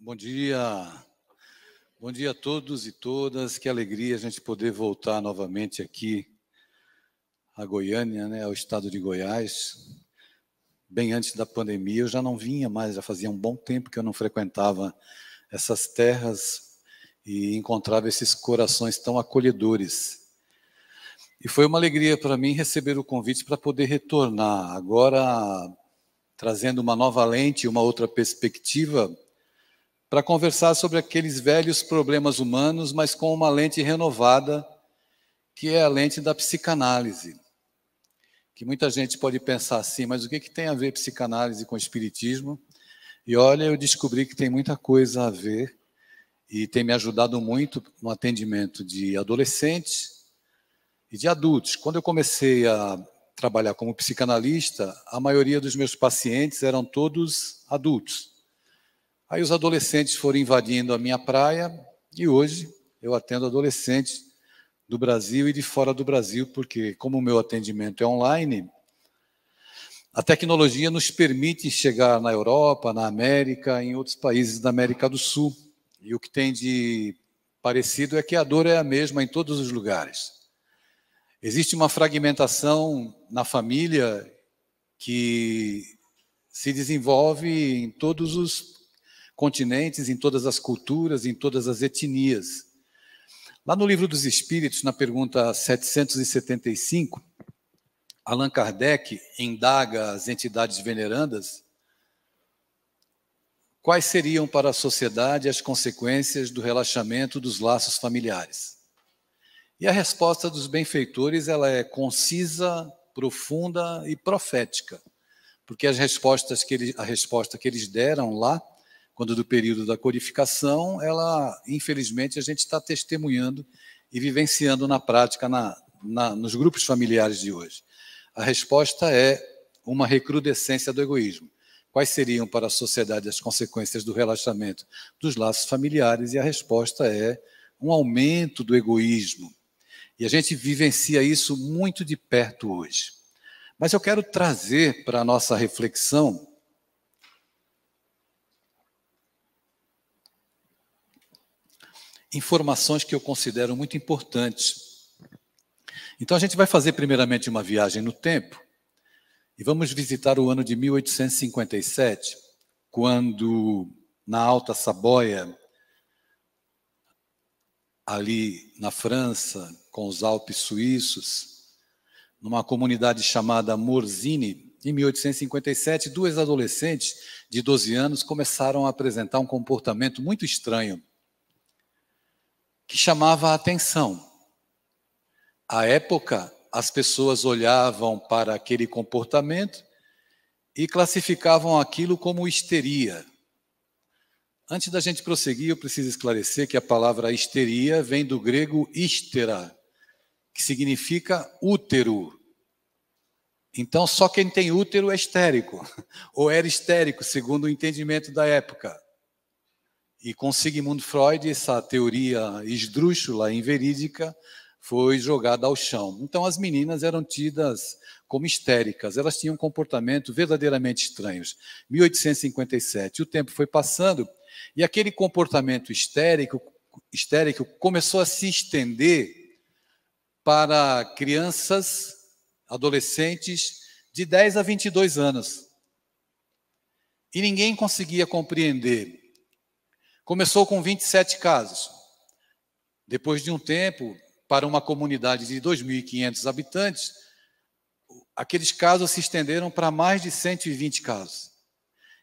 Bom dia. Bom dia a todos e todas. Que alegria a gente poder voltar novamente aqui à Goiânia, né, ao estado de Goiás. Bem antes da pandemia, eu já não vinha mais, já fazia um bom tempo que eu não frequentava essas terras e encontrava esses corações tão acolhedores. E foi uma alegria para mim receber o convite para poder retornar, agora trazendo uma nova lente, uma outra perspectiva para conversar sobre aqueles velhos problemas humanos, mas com uma lente renovada, que é a lente da psicanálise. Que muita gente pode pensar assim, mas o que, é que tem a ver psicanálise com espiritismo? E olha, eu descobri que tem muita coisa a ver e tem me ajudado muito no atendimento de adolescentes e de adultos. Quando eu comecei a trabalhar como psicanalista, a maioria dos meus pacientes eram todos adultos. Aí os adolescentes foram invadindo a minha praia e hoje eu atendo adolescentes do Brasil e de fora do Brasil, porque como o meu atendimento é online, a tecnologia nos permite chegar na Europa, na América, em outros países da América do Sul. E o que tem de parecido é que a dor é a mesma em todos os lugares. Existe uma fragmentação na família que se desenvolve em todos os continentes, em todas as culturas, em todas as etnias. Lá no Livro dos Espíritos, na pergunta 775, Allan Kardec indaga as entidades venerandas quais seriam para a sociedade as consequências do relaxamento dos laços familiares. E a resposta dos benfeitores ela é concisa, profunda e profética, porque as respostas que eles a resposta que eles deram lá quando do período da codificação, ela, infelizmente, a gente está testemunhando e vivenciando na prática na, na, nos grupos familiares de hoje. A resposta é uma recrudescência do egoísmo. Quais seriam para a sociedade as consequências do relaxamento dos laços familiares? E a resposta é um aumento do egoísmo. E a gente vivencia isso muito de perto hoje. Mas eu quero trazer para a nossa reflexão informações que eu considero muito importantes. Então a gente vai fazer primeiramente uma viagem no tempo e vamos visitar o ano de 1857, quando na Alta Saboia, ali na França, com os Alpes suíços, numa comunidade chamada Morzine, em 1857, duas adolescentes de 12 anos começaram a apresentar um comportamento muito estranho que chamava a atenção. À época, as pessoas olhavam para aquele comportamento e classificavam aquilo como histeria. Antes da gente prosseguir, eu preciso esclarecer que a palavra histeria vem do grego histera, que significa útero. Então, só quem tem útero é histérico, ou era histérico, segundo o entendimento da época. E com Sigmund Freud, essa teoria esdrúxula, inverídica, foi jogada ao chão. Então, as meninas eram tidas como histéricas, elas tinham um comportamento verdadeiramente estranhos. 1857, o tempo foi passando e aquele comportamento histérico, histérico começou a se estender para crianças, adolescentes de 10 a 22 anos. E ninguém conseguia compreender Começou com 27 casos. Depois de um tempo, para uma comunidade de 2.500 habitantes, aqueles casos se estenderam para mais de 120 casos.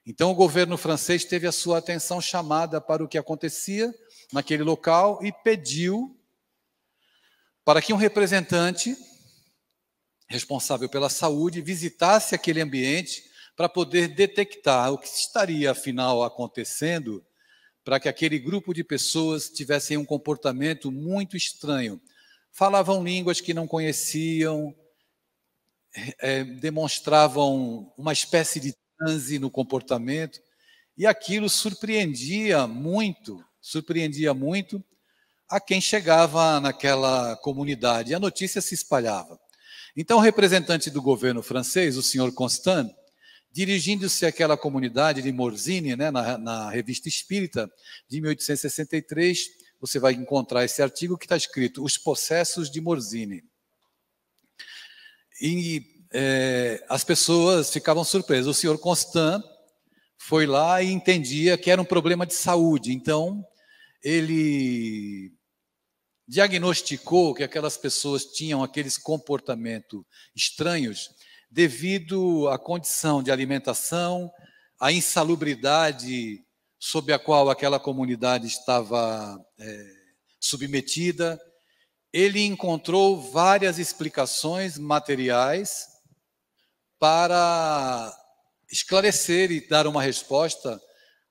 Então, o governo francês teve a sua atenção chamada para o que acontecia naquele local e pediu para que um representante responsável pela saúde visitasse aquele ambiente para poder detectar o que estaria afinal acontecendo para que aquele grupo de pessoas tivessem um comportamento muito estranho. Falavam línguas que não conheciam, é, demonstravam uma espécie de transe no comportamento, e aquilo surpreendia muito, surpreendia muito a quem chegava naquela comunidade. A notícia se espalhava. Então, o representante do governo francês, o senhor Constant, dirigindo-se àquela comunidade de Morzine, né, na, na, Revista Espírita, de 1863, você vai encontrar esse artigo que está escrito Os Processos de Morzine. E é, as pessoas ficavam surpresas. O senhor Constant foi lá e entendia que era um problema de saúde. Então, ele diagnosticou que aquelas pessoas tinham aqueles comportamentos estranhos devido à condição de alimentação, à insalubridade sob a qual aquela comunidade estava é, submetida. Ele encontrou várias explicações materiais para esclarecer e dar uma resposta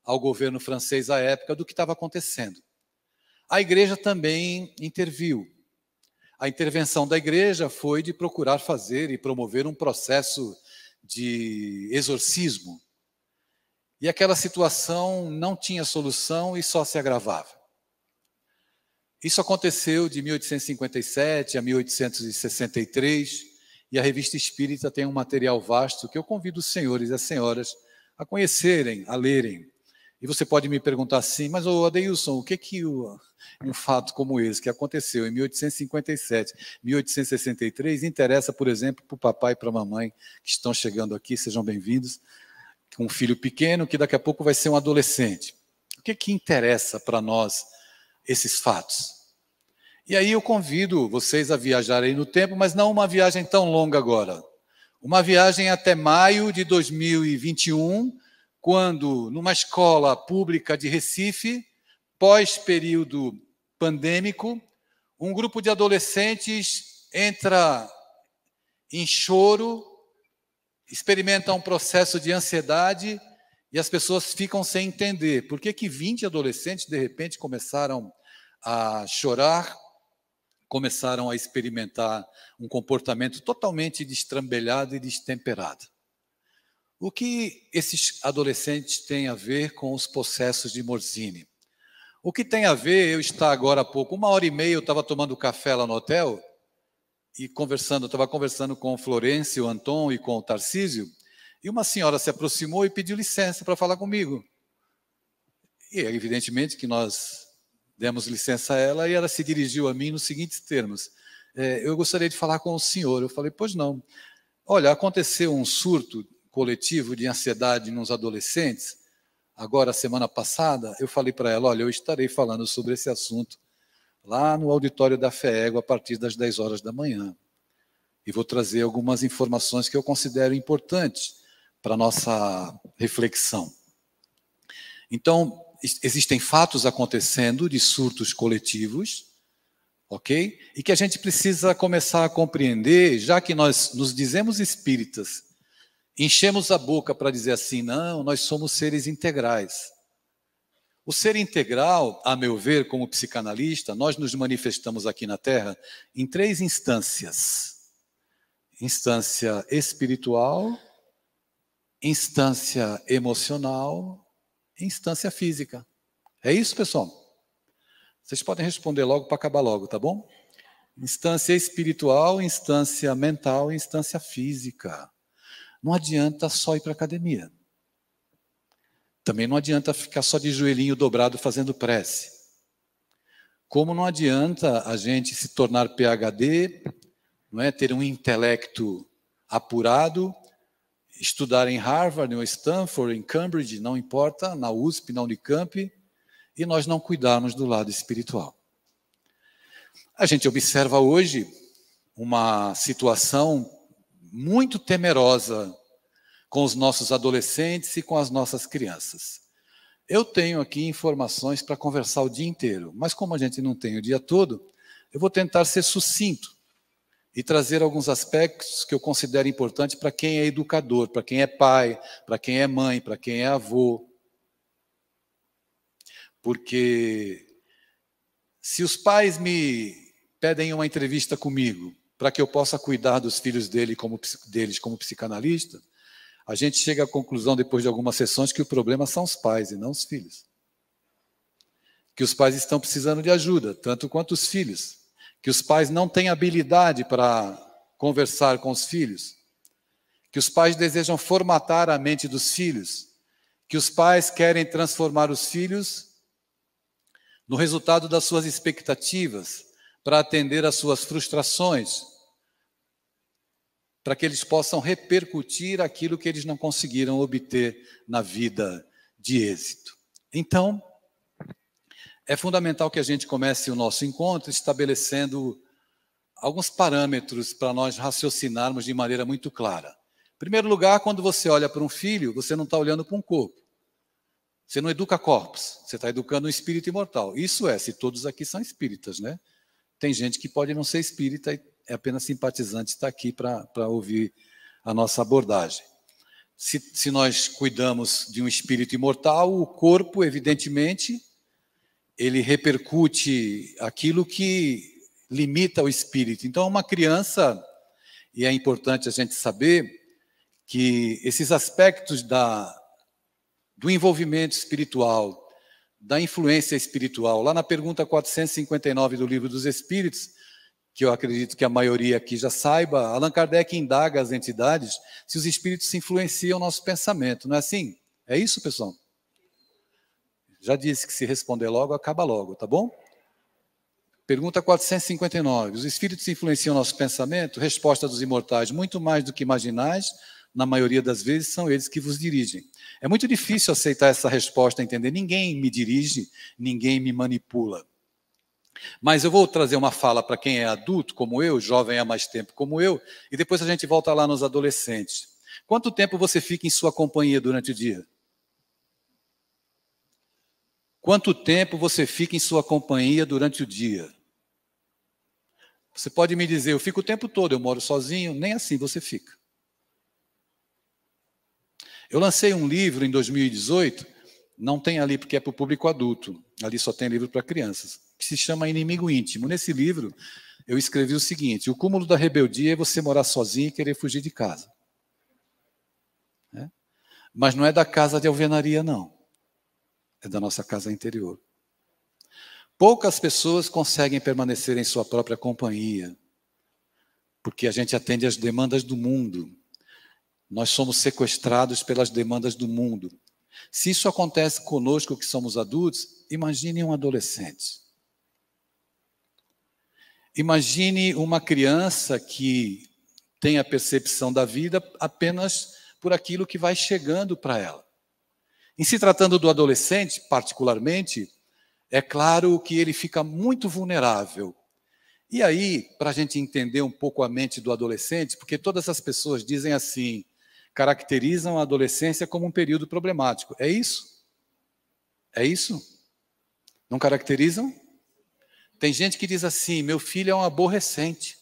ao governo francês à época do que estava acontecendo. A igreja também interviu. A intervenção da igreja foi de procurar fazer e promover um processo de exorcismo. E aquela situação não tinha solução e só se agravava. Isso aconteceu de 1857 a 1863, e a Revista Espírita tem um material vasto que eu convido os senhores e as senhoras a conhecerem, a lerem. E você pode me perguntar assim, mas ô Adeilson, o que que o, um fato como esse que aconteceu em 1857, 1863 interessa, por exemplo, para o papai e para a mamãe que estão chegando aqui, sejam bem-vindos, com um filho pequeno que daqui a pouco vai ser um adolescente. O que que interessa para nós esses fatos? E aí eu convido vocês a viajarem no tempo, mas não uma viagem tão longa agora. Uma viagem até maio de 2021, quando, numa escola pública de Recife, pós-período pandêmico, um grupo de adolescentes entra em choro, experimenta um processo de ansiedade e as pessoas ficam sem entender por que, que 20 adolescentes de repente começaram a chorar, começaram a experimentar um comportamento totalmente destrambelhado e destemperado. O que esses adolescentes têm a ver com os processos de Morzine? O que tem a ver, eu estar agora há pouco, uma hora e meia eu estava tomando café lá no hotel e conversando, estava conversando com o Florencio, o Anton e com o Tarcísio, e uma senhora se aproximou e pediu licença para falar comigo. E evidentemente que nós demos licença a ela e ela se dirigiu a mim nos seguintes termos: é, Eu gostaria de falar com o senhor. Eu falei, pois não. Olha, aconteceu um surto coletivo de ansiedade nos adolescentes, agora semana passada, eu falei para ela, olha, eu estarei falando sobre esse assunto lá no auditório da FEEGO a partir das 10 horas da manhã. E vou trazer algumas informações que eu considero importantes para nossa reflexão. Então, existem fatos acontecendo de surtos coletivos, ok? E que a gente precisa começar a compreender, já que nós nos dizemos espíritas enchemos a boca para dizer assim: não, nós somos seres integrais. O ser integral, a meu ver, como psicanalista, nós nos manifestamos aqui na Terra em três instâncias: instância espiritual, instância emocional, instância física. É isso, pessoal? Vocês podem responder logo para acabar logo, tá bom? Instância espiritual, instância mental, instância física não adianta só ir para a academia. Também não adianta ficar só de joelhinho dobrado fazendo prece. Como não adianta a gente se tornar PhD, não é ter um intelecto apurado, estudar em Harvard, em Stanford, em Cambridge, não importa, na USP, na Unicamp, e nós não cuidarmos do lado espiritual. A gente observa hoje uma situação muito temerosa com os nossos adolescentes e com as nossas crianças. Eu tenho aqui informações para conversar o dia inteiro, mas como a gente não tem o dia todo, eu vou tentar ser sucinto e trazer alguns aspectos que eu considero importantes para quem é educador, para quem é pai, para quem é mãe, para quem é avô. Porque se os pais me pedem uma entrevista comigo para que eu possa cuidar dos filhos dele como, deles como psicanalista, a gente chega à conclusão, depois de algumas sessões, que o problema são os pais e não os filhos. Que os pais estão precisando de ajuda, tanto quanto os filhos. Que os pais não têm habilidade para conversar com os filhos. Que os pais desejam formatar a mente dos filhos. Que os pais querem transformar os filhos no resultado das suas expectativas, para atender às suas frustrações, para que eles possam repercutir aquilo que eles não conseguiram obter na vida de êxito. Então, é fundamental que a gente comece o nosso encontro estabelecendo alguns parâmetros para nós raciocinarmos de maneira muito clara. Em primeiro lugar, quando você olha para um filho, você não está olhando para um corpo. Você não educa corpos, você está educando um espírito imortal. Isso é, se todos aqui são espíritas, né? Tem gente que pode não ser espírita e é apenas simpatizante está aqui para ouvir a nossa abordagem. Se, se nós cuidamos de um espírito imortal, o corpo, evidentemente, ele repercute aquilo que limita o espírito. Então, uma criança, e é importante a gente saber que esses aspectos da, do envolvimento espiritual, da influência espiritual. Lá na pergunta 459 do Livro dos Espíritos, que eu acredito que a maioria aqui já saiba, Allan Kardec indaga as entidades se os espíritos influenciam o nosso pensamento, não é assim? É isso, pessoal? Já disse que se responder logo, acaba logo, tá bom? Pergunta 459. Os espíritos influenciam nosso pensamento? Resposta dos imortais: muito mais do que imaginais, na maioria das vezes, são eles que vos dirigem. É muito difícil aceitar essa resposta, entender? Ninguém me dirige, ninguém me manipula. Mas eu vou trazer uma fala para quem é adulto, como eu, jovem há mais tempo, como eu, e depois a gente volta lá nos adolescentes. Quanto tempo você fica em sua companhia durante o dia? Quanto tempo você fica em sua companhia durante o dia? Você pode me dizer, eu fico o tempo todo, eu moro sozinho, nem assim você fica. Eu lancei um livro em 2018, não tem ali porque é para o público adulto, ali só tem livro para crianças, que se chama Inimigo Íntimo. Nesse livro, eu escrevi o seguinte: o cúmulo da rebeldia é você morar sozinho e querer fugir de casa. É? Mas não é da casa de alvenaria, não. É da nossa casa interior. Poucas pessoas conseguem permanecer em sua própria companhia, porque a gente atende às demandas do mundo. Nós somos sequestrados pelas demandas do mundo. Se isso acontece conosco que somos adultos, imagine um adolescente. Imagine uma criança que tem a percepção da vida apenas por aquilo que vai chegando para ela. Em se tratando do adolescente, particularmente, é claro que ele fica muito vulnerável. E aí, para a gente entender um pouco a mente do adolescente, porque todas as pessoas dizem assim: caracterizam a adolescência como um período problemático. É isso? É isso? Não caracterizam? Tem gente que diz assim: meu filho é um aborrecente.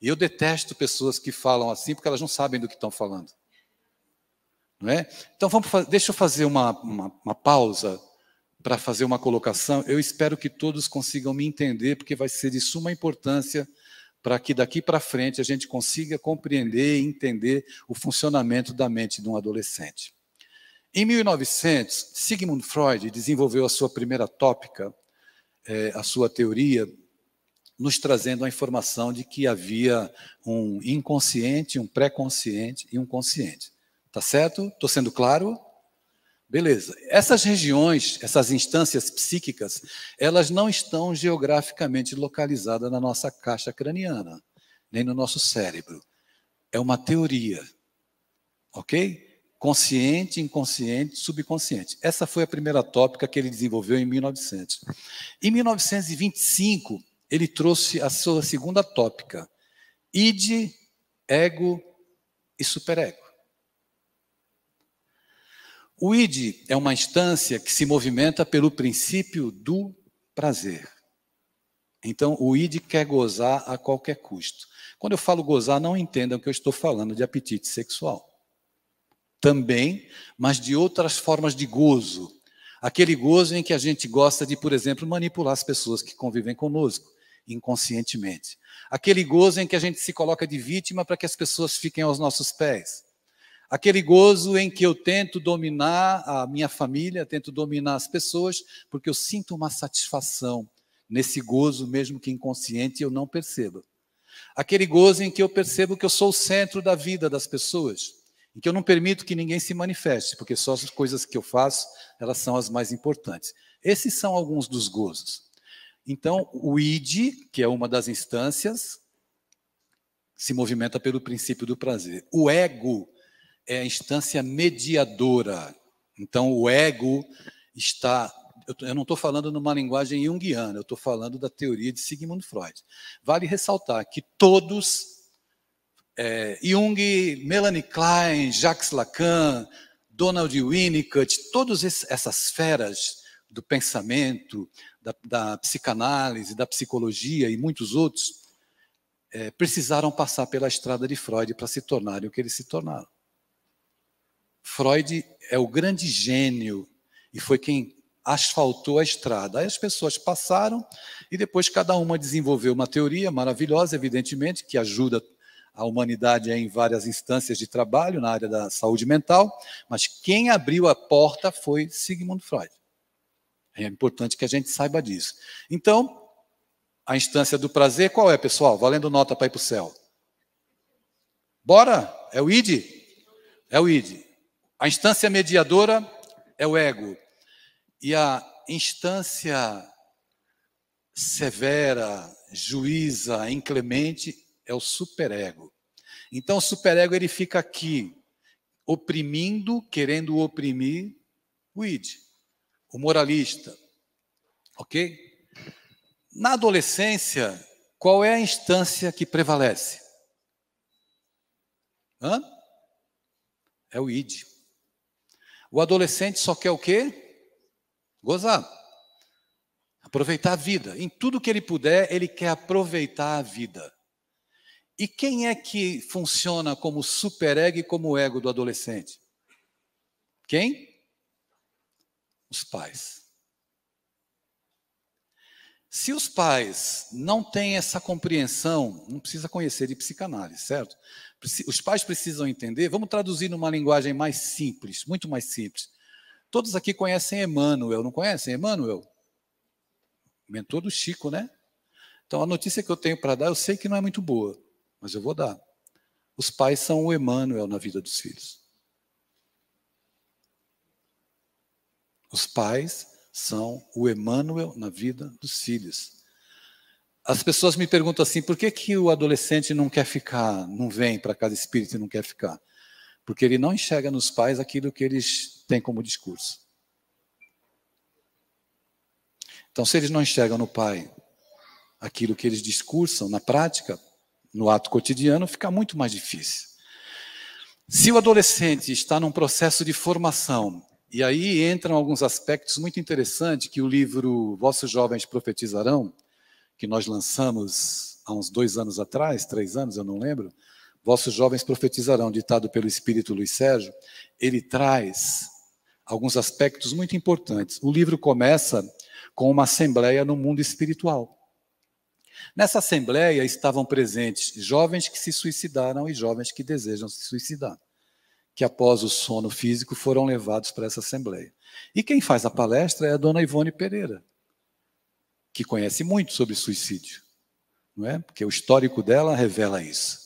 E eu detesto pessoas que falam assim porque elas não sabem do que estão falando. Não é? Então, vamos, deixa eu fazer uma, uma, uma pausa para fazer uma colocação. Eu espero que todos consigam me entender, porque vai ser de suma importância para que daqui para frente a gente consiga compreender e entender o funcionamento da mente de um adolescente. Em 1900, Sigmund Freud desenvolveu a sua primeira tópica, eh, a sua teoria, nos trazendo a informação de que havia um inconsciente, um pré-consciente e um consciente. Tá certo? Estou sendo claro? Beleza. Essas regiões, essas instâncias psíquicas, elas não estão geograficamente localizadas na nossa caixa craniana, nem no nosso cérebro. É uma teoria. Ok? Consciente, inconsciente, subconsciente. Essa foi a primeira tópica que ele desenvolveu em 1900. Em 1925, ele trouxe a sua segunda tópica: id, ego e superego. O ID é uma instância que se movimenta pelo princípio do prazer. Então, o ID quer gozar a qualquer custo. Quando eu falo gozar, não entendam que eu estou falando de apetite sexual. Também, mas de outras formas de gozo. Aquele gozo em que a gente gosta de, por exemplo, manipular as pessoas que convivem conosco, inconscientemente. Aquele gozo em que a gente se coloca de vítima para que as pessoas fiquem aos nossos pés. Aquele gozo em que eu tento dominar a minha família, tento dominar as pessoas, porque eu sinto uma satisfação nesse gozo, mesmo que inconsciente, eu não perceba. Aquele gozo em que eu percebo que eu sou o centro da vida das pessoas, em que eu não permito que ninguém se manifeste, porque só as coisas que eu faço, elas são as mais importantes. Esses são alguns dos gozos. Então, o id, que é uma das instâncias, se movimenta pelo princípio do prazer. O ego, é a instância mediadora. Então, o ego está. Eu não estou falando numa linguagem junguiana, eu estou falando da teoria de Sigmund Freud. Vale ressaltar que todos, é, Jung, Melanie Klein, Jacques Lacan, Donald Winnicott, todas essas feras do pensamento, da, da, psicanálise, da psicologia e muitos outros, é, precisaram passar pela estrada de Freud para se tornarem o que eles se tornaram. Freud é o grande gênio e foi quem asfaltou a estrada. Aí as pessoas passaram e depois cada uma desenvolveu uma teoria maravilhosa, evidentemente, que ajuda a humanidade em várias instâncias de trabalho na área da saúde mental, mas quem abriu a porta foi Sigmund Freud. É importante que a gente saiba disso. Então, a instância do prazer, qual é, pessoal? Valendo nota para ir para o céu. Bora! É o ID? É o ID. A instância mediadora é o ego. E a instância severa, juíza, inclemente é o superego. Então o superego ele fica aqui, oprimindo, querendo oprimir o id, o moralista. OK? Na adolescência, qual é a instância que prevalece? Hã? É o id. O adolescente só quer o quê? Gozar. Aproveitar a vida. Em tudo que ele puder, ele quer aproveitar a vida. E quem é que funciona como superego e como ego do adolescente? Quem? Os pais. Se os pais não têm essa compreensão, não precisa conhecer de psicanálise, certo? os pais precisam entender. Vamos traduzir numa linguagem mais simples, muito mais simples. Todos aqui conhecem Emmanuel, não conhecem Emmanuel? Mentor do Chico, né? Então a notícia que eu tenho para dar, eu sei que não é muito boa, mas eu vou dar. Os pais são o Emmanuel na vida dos filhos. Os pais são o Emmanuel na vida dos filhos. As pessoas me perguntam assim, por que, que o adolescente não quer ficar, não vem para casa espírita e não quer ficar? Porque ele não enxerga nos pais aquilo que eles têm como discurso. Então, se eles não enxergam no pai aquilo que eles discursam na prática, no ato cotidiano, fica muito mais difícil. Se o adolescente está num processo de formação, e aí entram alguns aspectos muito interessantes que o livro Vossos Jovens Profetizarão, que nós lançamos há uns dois anos atrás, três anos, eu não lembro, Vossos Jovens Profetizarão, ditado pelo Espírito Luiz Sérgio, ele traz alguns aspectos muito importantes. O livro começa com uma assembleia no mundo espiritual. Nessa assembleia estavam presentes jovens que se suicidaram e jovens que desejam se suicidar, que após o sono físico foram levados para essa assembleia. E quem faz a palestra é a dona Ivone Pereira, que conhece muito sobre suicídio, não é? Porque o histórico dela revela isso.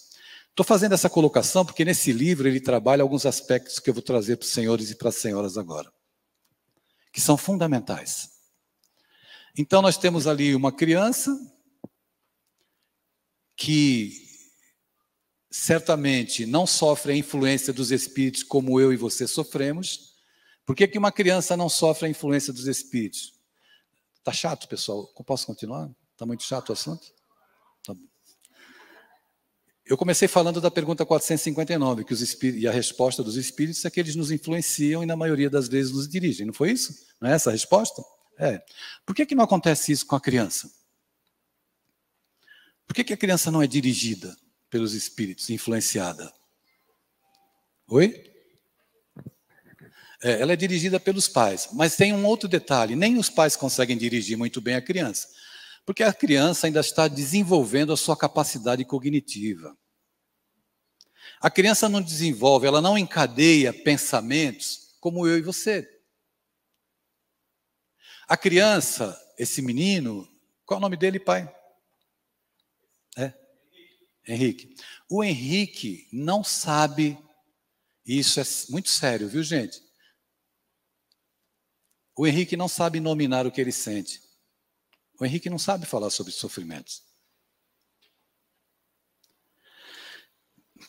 Estou fazendo essa colocação porque nesse livro ele trabalha alguns aspectos que eu vou trazer para os senhores e para as senhoras agora, que são fundamentais. Então nós temos ali uma criança que certamente não sofre a influência dos espíritos como eu e você sofremos. Por que, que uma criança não sofre a influência dos espíritos? Tá chato, pessoal? Posso continuar? Tá muito chato o assunto? Tá bom. Eu comecei falando da pergunta 459, que os espíritos, e a resposta dos espíritos é que eles nos influenciam e, na maioria das vezes, nos dirigem. Não foi isso? Não é essa a resposta? É. Por que, que não acontece isso com a criança? Por que, que a criança não é dirigida pelos espíritos, influenciada? Oi? É, ela é dirigida pelos pais, mas tem um outro detalhe: nem os pais conseguem dirigir muito bem a criança, porque a criança ainda está desenvolvendo a sua capacidade cognitiva. A criança não desenvolve, ela não encadeia pensamentos como eu e você. A criança, esse menino, qual é o nome dele, pai? É? Henrique. O Henrique não sabe, e isso é muito sério, viu, gente? O Henrique não sabe nominar o que ele sente. O Henrique não sabe falar sobre sofrimentos.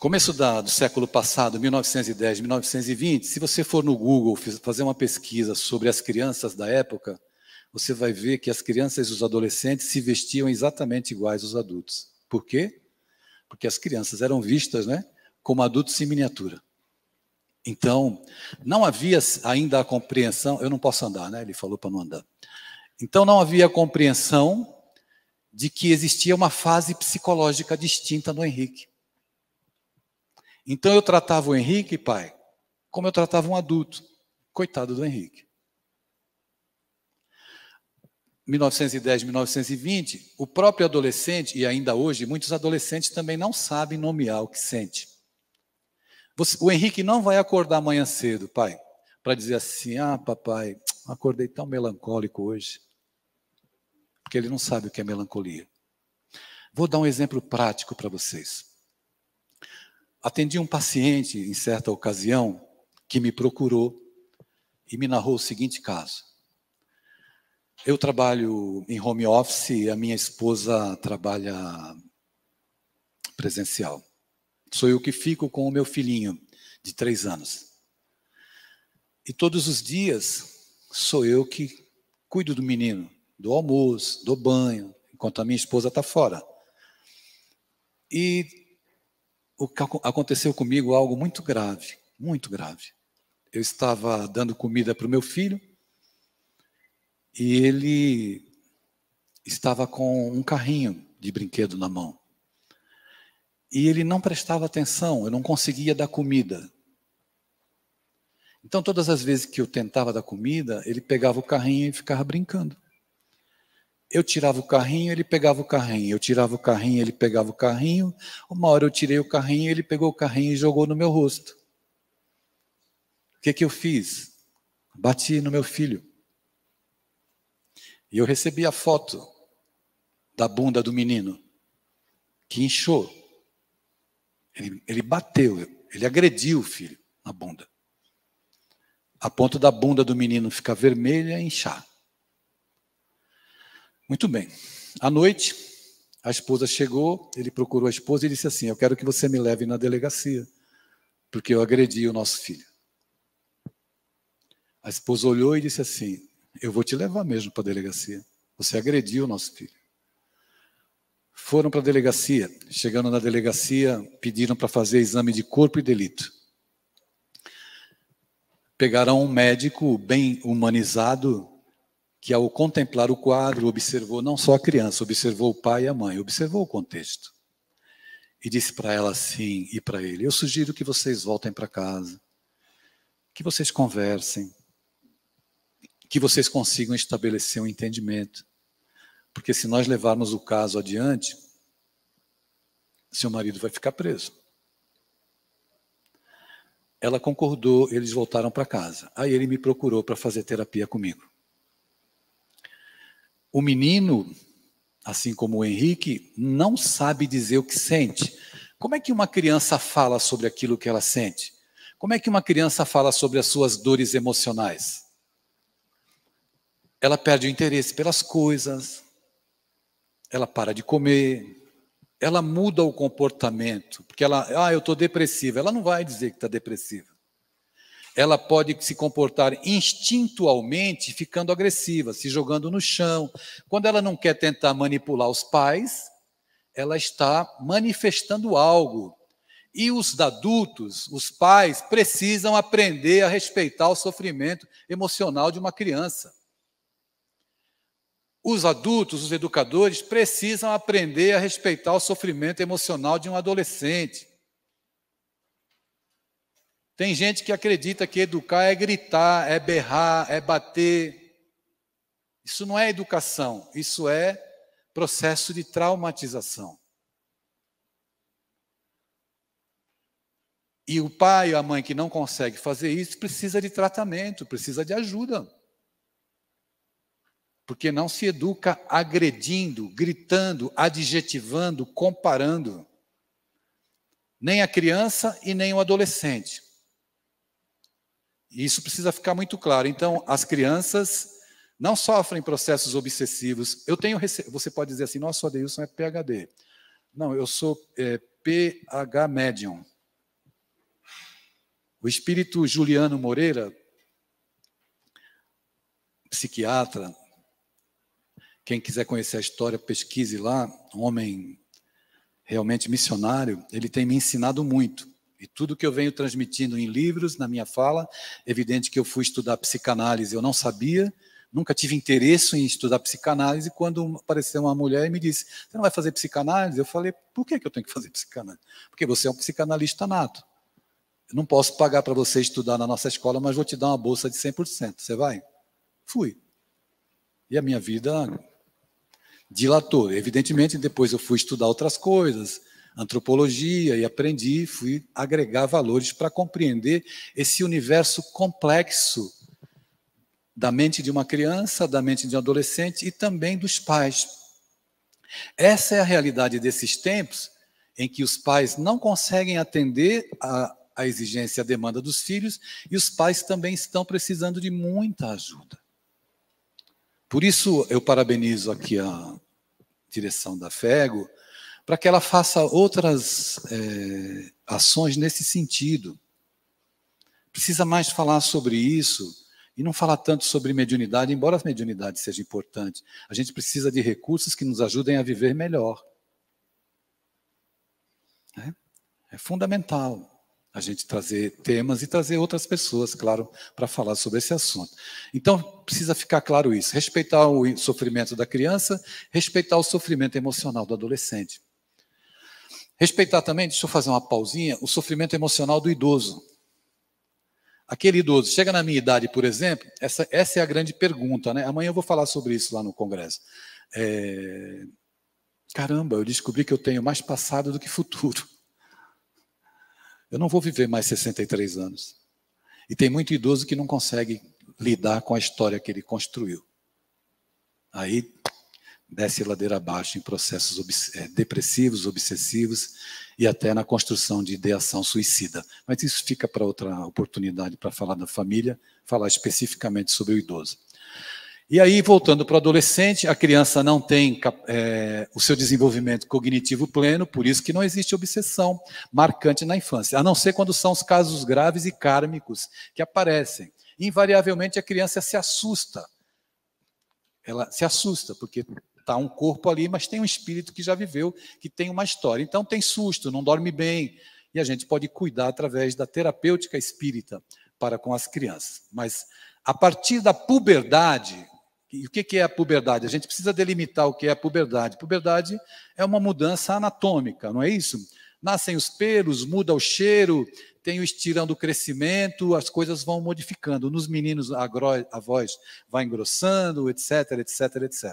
começo da, do século passado, 1910, 1920, se você for no Google fazer uma pesquisa sobre as crianças da época, você vai ver que as crianças e os adolescentes se vestiam exatamente iguais aos adultos. Por quê? Porque as crianças eram vistas né, como adultos em miniatura. Então, não havia ainda a compreensão, eu não posso andar, né? Ele falou para não andar. Então, não havia a compreensão de que existia uma fase psicológica distinta no Henrique. Então, eu tratava o Henrique, pai, como eu tratava um adulto. Coitado do Henrique. 1910, 1920, o próprio adolescente, e ainda hoje, muitos adolescentes também não sabem nomear o que sente. Você, o Henrique não vai acordar amanhã cedo, pai, para dizer assim: ah, papai, acordei tão melancólico hoje. Porque ele não sabe o que é melancolia. Vou dar um exemplo prático para vocês. Atendi um paciente em certa ocasião que me procurou e me narrou o seguinte caso. Eu trabalho em home office e a minha esposa trabalha presencial. Sou eu que fico com o meu filhinho de três anos. E todos os dias sou eu que cuido do menino, do almoço, do banho, enquanto a minha esposa está fora. E aconteceu comigo algo muito grave, muito grave. Eu estava dando comida para o meu filho e ele estava com um carrinho de brinquedo na mão. E ele não prestava atenção, eu não conseguia dar comida. Então, todas as vezes que eu tentava dar comida, ele pegava o carrinho e ficava brincando. Eu tirava o carrinho, ele pegava o carrinho. Eu tirava o carrinho, ele pegava o carrinho. Uma hora eu tirei o carrinho, ele pegou o carrinho e jogou no meu rosto. O que, que eu fiz? Bati no meu filho. E eu recebi a foto da bunda do menino, que inchou. Ele, ele bateu, ele agrediu o filho na bunda. A ponto da bunda do menino ficar vermelha e inchar. Muito bem. À noite, a esposa chegou, ele procurou a esposa e disse assim: Eu quero que você me leve na delegacia, porque eu agredi o nosso filho. A esposa olhou e disse assim: Eu vou te levar mesmo para a delegacia. Você agrediu o nosso filho. Foram para a delegacia. Chegando na delegacia, pediram para fazer exame de corpo e delito. Pegaram um médico bem humanizado que, ao contemplar o quadro, observou não só a criança, observou o pai e a mãe, observou o contexto. E disse para ela assim e para ele: Eu sugiro que vocês voltem para casa, que vocês conversem, que vocês consigam estabelecer um entendimento. Porque se nós levarmos o caso adiante, seu marido vai ficar preso. Ela concordou, eles voltaram para casa. Aí ele me procurou para fazer terapia comigo. O menino, assim como o Henrique, não sabe dizer o que sente. Como é que uma criança fala sobre aquilo que ela sente? Como é que uma criança fala sobre as suas dores emocionais? Ela perde o interesse pelas coisas, ela para de comer, ela muda o comportamento, porque ela, ah, eu estou depressiva. Ela não vai dizer que está depressiva. Ela pode se comportar instintualmente, ficando agressiva, se jogando no chão. Quando ela não quer tentar manipular os pais, ela está manifestando algo. E os adultos, os pais, precisam aprender a respeitar o sofrimento emocional de uma criança os adultos, os educadores, precisam aprender a respeitar o sofrimento emocional de um adolescente. Tem gente que acredita que educar é gritar, é berrar, é bater. Isso não é educação, isso é processo de traumatização. E o pai ou a mãe que não consegue fazer isso precisa de tratamento, precisa de ajuda. Porque não se educa agredindo, gritando, adjetivando, comparando. Nem a criança e nem o adolescente. E isso precisa ficar muito claro. Então, as crianças não sofrem processos obsessivos. Eu tenho rece... Você pode dizer assim, nossa, o Adeilson é PHD. Não, eu sou é, PH Medium. O espírito Juliano Moreira, psiquiatra, quem quiser conhecer a história, pesquise lá. Um homem realmente missionário, ele tem me ensinado muito. E tudo que eu venho transmitindo em livros, na minha fala, é evidente que eu fui estudar psicanálise, eu não sabia, nunca tive interesse em estudar psicanálise. Quando apareceu uma mulher e me disse: Você não vai fazer psicanálise? Eu falei: Por que, que eu tenho que fazer psicanálise? Porque você é um psicanalista nato. Eu não posso pagar para você estudar na nossa escola, mas vou te dar uma bolsa de 100%. Você vai? Fui. E a minha vida dilatou. Evidentemente, depois eu fui estudar outras coisas, antropologia, e aprendi, fui agregar valores para compreender esse universo complexo da mente de uma criança, da mente de um adolescente e também dos pais. Essa é a realidade desses tempos em que os pais não conseguem atender a, a exigência e a demanda dos filhos e os pais também estão precisando de muita ajuda. Por isso, eu parabenizo aqui a, direção da FEGO, para que ela faça outras é, ações nesse sentido. Precisa mais falar sobre isso e não falar tanto sobre mediunidade, embora a mediunidade seja importante. A gente precisa de recursos que nos ajudem a viver melhor. É, é fundamental a gente trazer temas e trazer outras pessoas, claro, para falar sobre esse assunto. Então, precisa ficar claro isso: respeitar o sofrimento da criança, respeitar o sofrimento emocional do adolescente. Respeitar também, deixa eu fazer uma pausinha, o sofrimento emocional do idoso. Aquele idoso chega na minha idade, por exemplo, essa, essa é a grande pergunta, né? Amanhã eu vou falar sobre isso lá no Congresso. É... Caramba, eu descobri que eu tenho mais passado do que futuro. Eu não vou viver mais 63 anos. E tem muito idoso que não consegue lidar com a história que ele construiu. Aí desce ladeira abaixo em processos é, depressivos, obsessivos e até na construção de ideação suicida. Mas isso fica para outra oportunidade para falar da família, falar especificamente sobre o idoso. E aí, voltando para o adolescente, a criança não tem é, o seu desenvolvimento cognitivo pleno, por isso que não existe obsessão marcante na infância, a não ser quando são os casos graves e kármicos que aparecem. Invariavelmente, a criança se assusta. Ela se assusta, porque está um corpo ali, mas tem um espírito que já viveu, que tem uma história. Então, tem susto, não dorme bem. E a gente pode cuidar através da terapêutica espírita para com as crianças. Mas a partir da puberdade, o que é a puberdade? A gente precisa delimitar o que é a puberdade. Puberdade é uma mudança anatômica, não é isso? Nascem os pelos, muda o cheiro, tem o estirão do crescimento, as coisas vão modificando. Nos meninos, a, a voz vai engrossando, etc, etc, etc.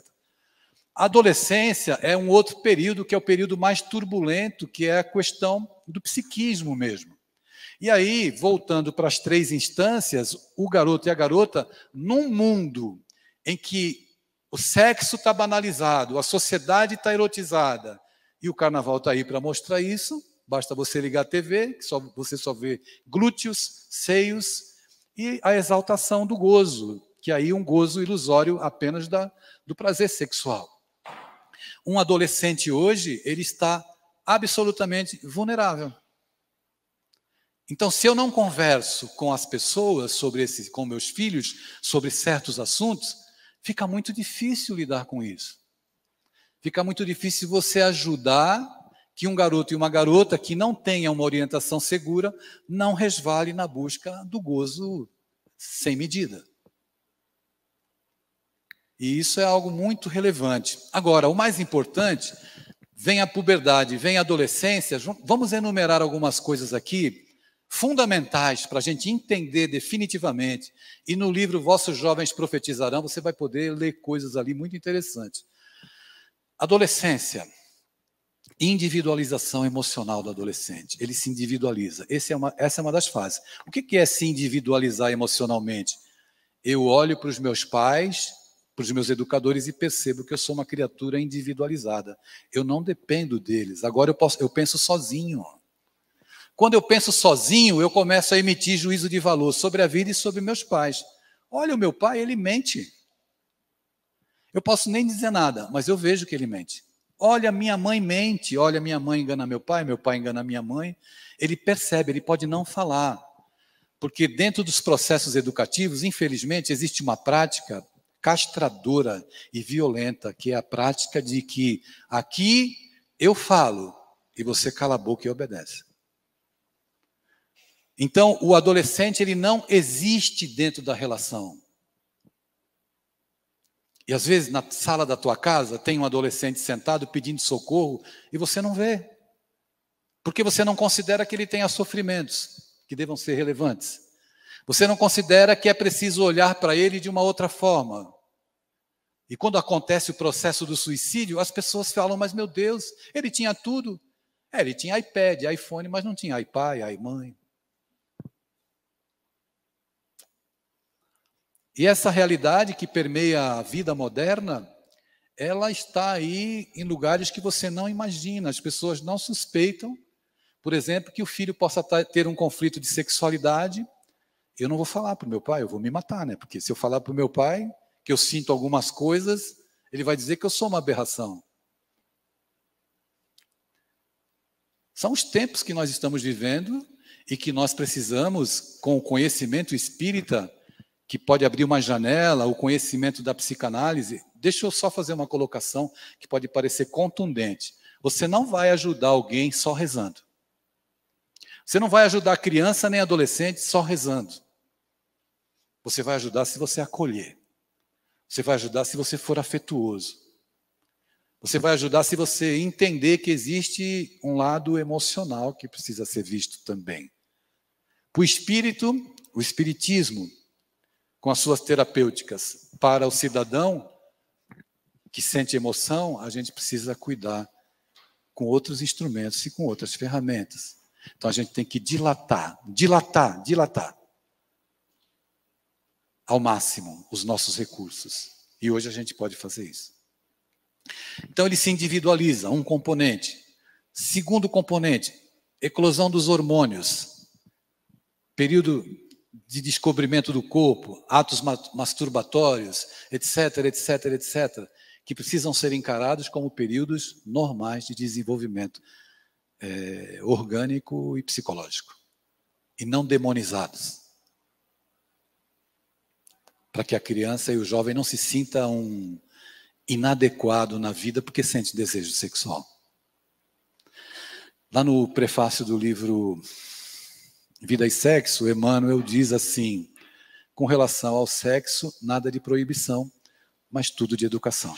A adolescência é um outro período que é o período mais turbulento, que é a questão do psiquismo mesmo. E aí, voltando para as três instâncias, o garoto e a garota, num mundo em que o sexo está banalizado, a sociedade está erotizada, e o carnaval está aí para mostrar isso. Basta você ligar a TV, que só, você só vê glúteos, seios e a exaltação do gozo, que é aí é um gozo ilusório apenas da, do prazer sexual. Um adolescente hoje, ele está absolutamente vulnerável. Então, se eu não converso com as pessoas sobre esse, com meus filhos sobre certos assuntos, fica muito difícil lidar com isso. Fica muito difícil você ajudar que um garoto e uma garota que não tenha uma orientação segura não resvale na busca do gozo sem medida. E isso é algo muito relevante. Agora, o mais importante, vem a puberdade, vem a adolescência. Vamos enumerar algumas coisas aqui fundamentais para a gente entender definitivamente. E no livro Vossos Jovens Profetizarão, você vai poder ler coisas ali muito interessantes. Adolescência. Individualização emocional do adolescente. Ele se individualiza. É uma, essa é uma das fases. O que é se individualizar emocionalmente? Eu olho para os meus pais, para os meus educadores e percebo que eu sou uma criatura individualizada. Eu não dependo deles. Agora eu, posso, eu penso sozinho. Quando eu penso sozinho, eu começo a emitir juízo de valor sobre a vida e sobre meus pais. Olha, o meu pai, ele mente. Eu posso nem dizer nada, mas eu vejo que ele mente. Olha, minha mãe mente. Olha, minha mãe engana meu pai, meu pai engana minha mãe. Ele percebe, ele pode não falar. Porque dentro dos processos educativos, infelizmente, existe uma prática castradora e violenta, que é a prática de que aqui eu falo e você cala a boca e obedece. Então, o adolescente ele não existe dentro da relação. E às vezes na sala da tua casa tem um adolescente sentado pedindo socorro e você não vê. Porque você não considera que ele tenha sofrimentos que devam ser relevantes. Você não considera que é preciso olhar para ele de uma outra forma. E quando acontece o processo do suicídio, as pessoas falam: Mas meu Deus, ele tinha tudo. É, ele tinha iPad, iPhone, mas não tinha iPad, iMãe. E essa realidade que permeia a vida moderna, ela está aí em lugares que você não imagina. As pessoas não suspeitam, por exemplo, que o filho possa ter um conflito de sexualidade. Eu não vou falar para o meu pai, eu vou me matar, né? Porque se eu falar para o meu pai que eu sinto algumas coisas, ele vai dizer que eu sou uma aberração. São os tempos que nós estamos vivendo e que nós precisamos, com o conhecimento espírita, que pode abrir uma janela, o conhecimento da psicanálise, deixa eu só fazer uma colocação que pode parecer contundente. Você não vai ajudar alguém só rezando. Você não vai ajudar criança nem adolescente só rezando. Você vai ajudar se você acolher. Você vai ajudar se você for afetuoso. Você vai ajudar se você entender que existe um lado emocional que precisa ser visto também. Para o espírito, o espiritismo, com as suas terapêuticas. Para o cidadão que sente emoção, a gente precisa cuidar com outros instrumentos e com outras ferramentas. Então a gente tem que dilatar, dilatar, dilatar ao máximo os nossos recursos. E hoje a gente pode fazer isso. Então ele se individualiza, um componente. Segundo componente, eclosão dos hormônios. Período de descobrimento do corpo, atos masturbatórios, etc., etc., etc., que precisam ser encarados como períodos normais de desenvolvimento é, orgânico e psicológico, e não demonizados. Para que a criança e o jovem não se sintam um inadequado na vida porque sente desejo sexual. Lá no prefácio do livro Vida e Sexo, Emmanuel diz assim: com relação ao sexo, nada de proibição, mas tudo de educação.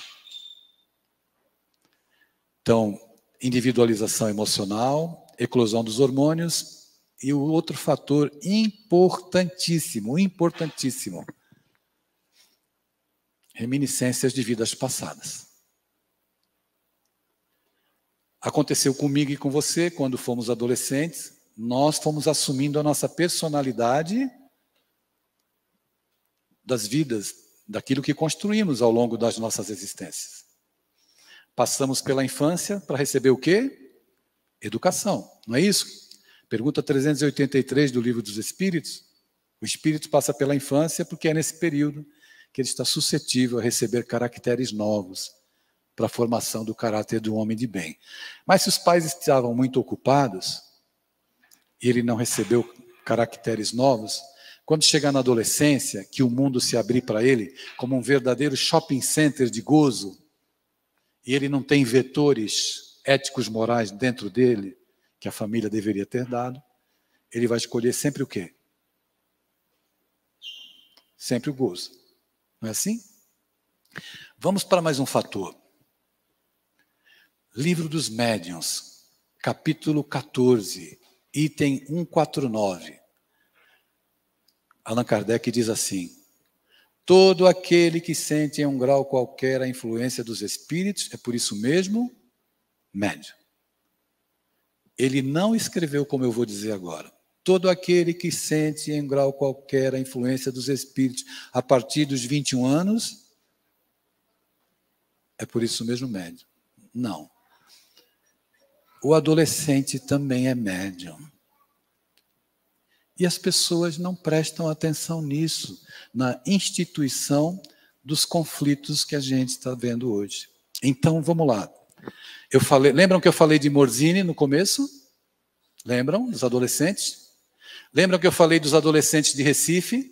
Então, individualização emocional, eclosão dos hormônios e o outro fator importantíssimo, importantíssimo, reminiscências de vidas passadas. Aconteceu comigo e com você quando fomos adolescentes, nós fomos assumindo a nossa personalidade das vidas, daquilo que construímos ao longo das nossas existências. Passamos pela infância para receber o quê? Educação, não é isso? Pergunta 383 do Livro dos Espíritos. O espírito passa pela infância porque é nesse período que ele está suscetível a receber caracteres novos para a formação do caráter do homem de bem. Mas se os pais estavam muito ocupados, e ele não recebeu caracteres novos, quando chegar na adolescência, que o mundo se abrir para ele como um verdadeiro shopping center de gozo, e ele não tem vetores éticos morais dentro dele, que a família deveria ter dado, ele vai escolher sempre o quê? Sempre o gozo. Não é assim? Vamos para mais um fator. Livro dos Médiuns, capítulo 14, item 149. Allan Kardec diz assim: Todo aquele que sente em um grau qualquer a influência dos espíritos é por isso mesmo médio. Ele não escreveu como eu vou dizer agora. Todo aquele que sente em um grau qualquer a influência dos espíritos a partir dos 21 anos é por isso mesmo médio. Não o adolescente também é médium. E as pessoas não prestam atenção nisso, na instituição dos conflitos que a gente está vendo hoje. Então, vamos lá. Eu falei, lembram que eu falei de Morzine no começo? Lembram dos adolescentes? Lembram que eu falei dos adolescentes de Recife?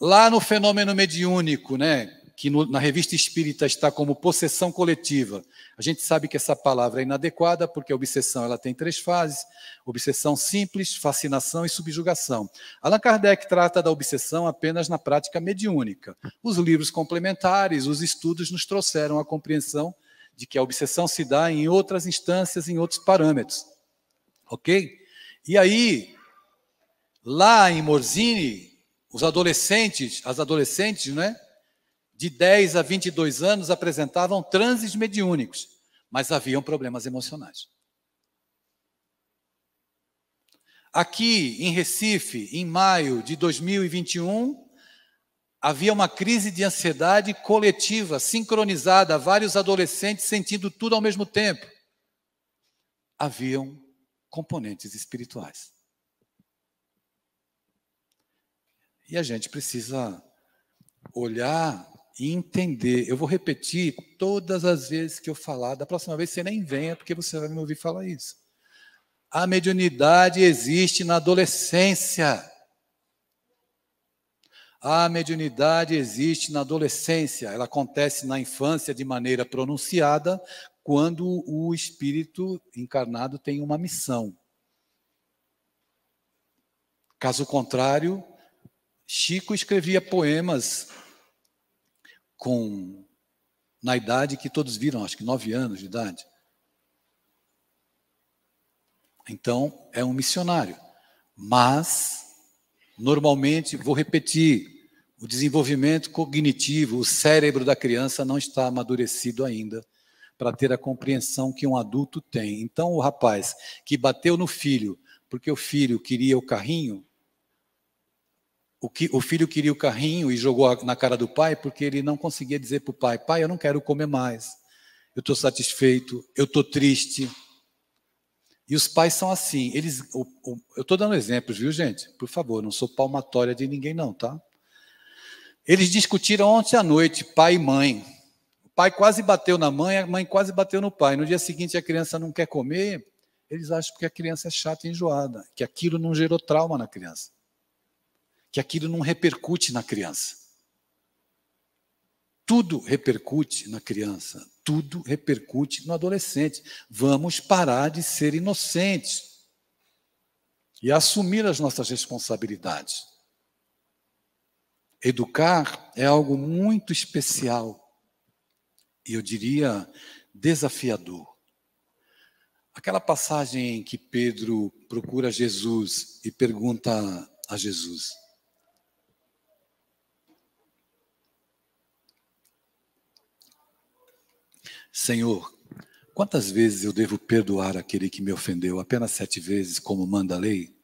Lá no fenômeno mediúnico, né? que no, na revista espírita está como possessão coletiva. A gente sabe que essa palavra é inadequada, porque a obsessão ela tem três fases: obsessão simples, fascinação e subjugação. Allan Kardec trata da obsessão apenas na prática mediúnica. Os livros complementares, os estudos nos trouxeram a compreensão de que a obsessão se dá em outras instâncias, em outros parâmetros. Ok? E aí, lá em Morzine, os adolescentes, as adolescentes, né? de 10 a 22 anos apresentavam transes mediúnicos, mas haviam problemas emocionais. Aqui em Recife, em maio de 2021, havia uma crise de ansiedade coletiva, sincronizada, vários adolescentes sentindo tudo ao mesmo tempo. Haviam componentes espirituais. E a gente precisa olhar e entender. Eu vou repetir todas as vezes que eu falar, da próxima vez você nem venha, porque você vai me ouvir falar isso. A mediunidade existe na adolescência. A mediunidade existe na adolescência, ela acontece na infância de maneira pronunciada, quando o espírito encarnado tem uma missão. Caso contrário, Chico escrevia poemas com na idade que todos viram, acho que nove anos de idade. Então, é um missionário. Mas, normalmente, vou repetir, o desenvolvimento cognitivo, o cérebro da criança não está amadurecido ainda para ter a compreensão que um adulto tem. Então, o rapaz que bateu no filho porque o filho queria o carrinho, o, que, o filho queria o carrinho e jogou na cara do pai porque ele não conseguia dizer para o pai: pai, eu não quero comer mais, eu estou satisfeito, eu estou triste. E os pais são assim, eles. O, o, eu estou dando exemplos, viu, gente? Por favor, não sou palmatória de ninguém, não, tá? Eles discutiram ontem à noite, pai e mãe. O pai quase bateu na mãe, a mãe quase bateu no pai. No dia seguinte, a criança não quer comer, eles acham que a criança é chata e enjoada, que aquilo não gerou trauma na criança que aquilo não repercute na criança. Tudo repercute na criança, tudo repercute no adolescente. Vamos parar de ser inocentes e assumir as nossas responsabilidades. Educar é algo muito especial e eu diria desafiador. Aquela passagem em que Pedro procura Jesus e pergunta a Jesus: Senhor, quantas vezes eu devo perdoar aquele que me ofendeu? Apenas sete vezes, como manda a lei?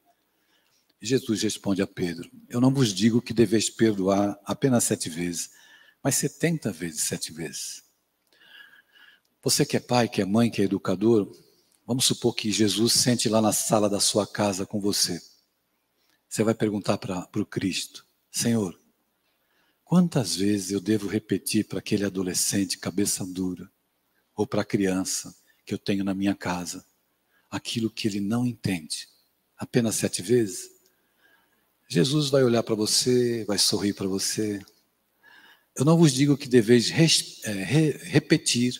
Jesus responde a Pedro: Eu não vos digo que deveis perdoar apenas sete vezes, mas setenta vezes sete vezes. Você que é pai, que é mãe, que é educador, vamos supor que Jesus sente lá na sala da sua casa com você. Você vai perguntar para o Cristo: Senhor, quantas vezes eu devo repetir para aquele adolescente cabeça dura ou para a criança que eu tenho na minha casa aquilo que ele não entende apenas sete vezes, Jesus vai olhar para você, vai sorrir para você. Eu não vos digo que deveis é, re, repetir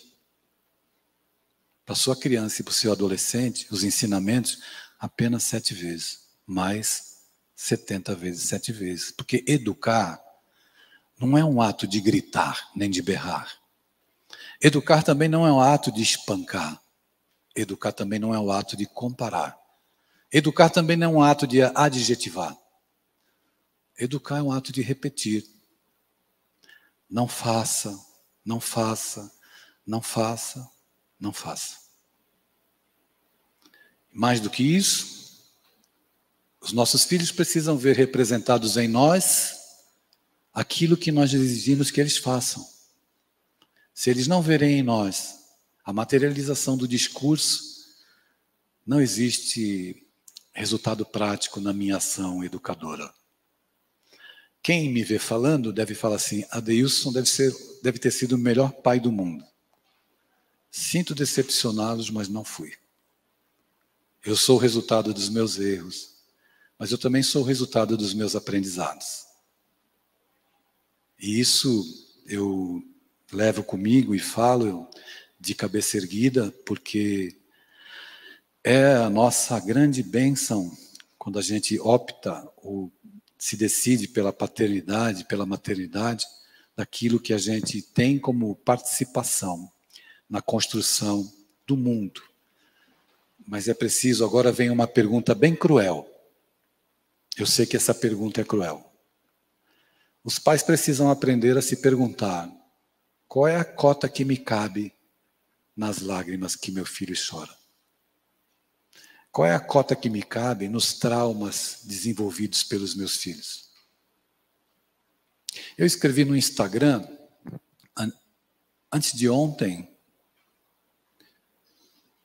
para sua criança e para o seu adolescente os ensinamentos apenas sete vezes, mais setenta vezes, sete vezes. Porque educar não é um ato de gritar nem de berrar. Educar também não é um ato de espancar. Educar também não é um ato de comparar. Educar também não é um ato de adjetivar. Educar é um ato de repetir. Não faça, não faça, não faça, não faça. Mais do que isso, os nossos filhos precisam ver representados em nós aquilo que nós exigimos que eles façam. Se eles não verem em nós a materialização do discurso, não existe resultado prático na minha ação educadora. Quem me vê falando deve falar assim: Adeilson deve, ser, deve ter sido o melhor pai do mundo. Sinto decepcioná-los, mas não fui. Eu sou o resultado dos meus erros, mas eu também sou o resultado dos meus aprendizados. E isso eu levo comigo e falo de cabeça erguida, porque é a nossa grande bênção quando a gente opta ou se decide pela paternidade, pela maternidade, daquilo que a gente tem como participação na construção do mundo. Mas é preciso, agora vem uma pergunta bem cruel. Eu sei que essa pergunta é cruel. Os pais precisam aprender a se perguntar: qual é a cota que me cabe nas lágrimas que meu filho chora? Qual é a cota que me cabe nos traumas desenvolvidos pelos meus filhos? Eu escrevi no Instagram, antes de ontem,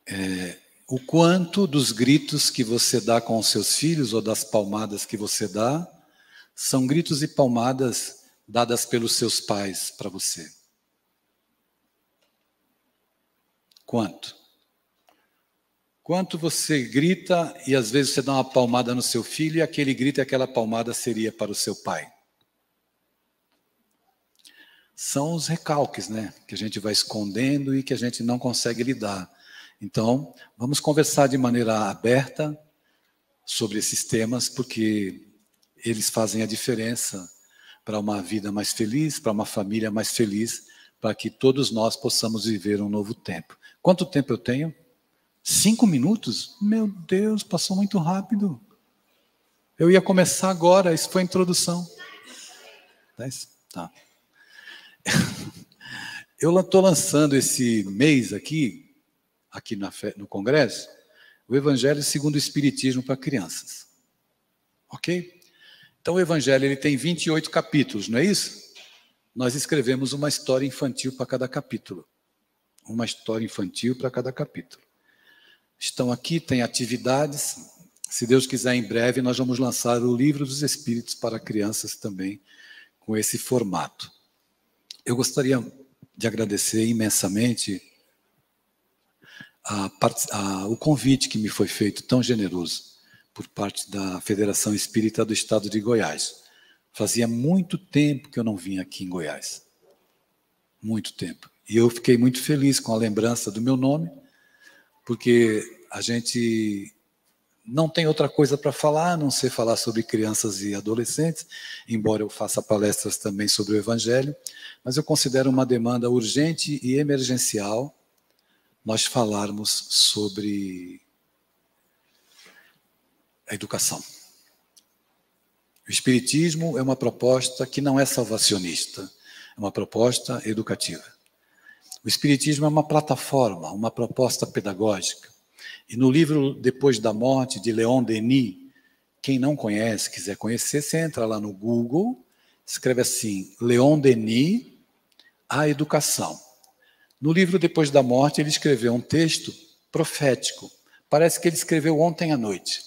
é, o quanto dos gritos que você dá com os seus filhos ou das palmadas que você dá são gritos e palmadas dadas pelos seus pais para você. Quanto? Quanto você grita e às vezes você dá uma palmada no seu filho e aquele grito e aquela palmada seria para o seu pai? São os recalques, né? Que a gente vai escondendo e que a gente não consegue lidar. Então, vamos conversar de maneira aberta sobre esses temas, porque eles fazem a diferença para uma vida mais feliz, para uma família mais feliz, para que todos nós possamos viver um novo tempo. Quanto tempo eu tenho? Cinco minutos? Meu Deus, passou muito rápido. Eu ia começar agora, isso foi a introdução. Dez? Tá. Eu estou lançando esse mês aqui, aqui no Congresso, o Evangelho segundo o Espiritismo para crianças. Ok? Então, o Evangelho ele tem 28 capítulos, não é isso? Nós escrevemos uma história infantil para cada capítulo uma história infantil para cada capítulo. Estão aqui, tem atividades. Se Deus quiser, em breve nós vamos lançar o Livro dos Espíritos para crianças também, com esse formato. Eu gostaria de agradecer imensamente a, a, o convite que me foi feito, tão generoso, por parte da Federação Espírita do Estado de Goiás. Fazia muito tempo que eu não vinha aqui em Goiás. Muito tempo. E eu fiquei muito feliz com a lembrança do meu nome, porque a gente não tem outra coisa para falar, a não ser falar sobre crianças e adolescentes, embora eu faça palestras também sobre o Evangelho, mas eu considero uma demanda urgente e emergencial nós falarmos sobre a educação. O Espiritismo é uma proposta que não é salvacionista, é uma proposta educativa. O Espiritismo é uma plataforma, uma proposta pedagógica. E no livro Depois da Morte, de Leon Denis, quem não conhece, quiser conhecer, você entra lá no Google, escreve assim: Leon Denis, a educação. No livro Depois da Morte, ele escreveu um texto profético. Parece que ele escreveu ontem à noite.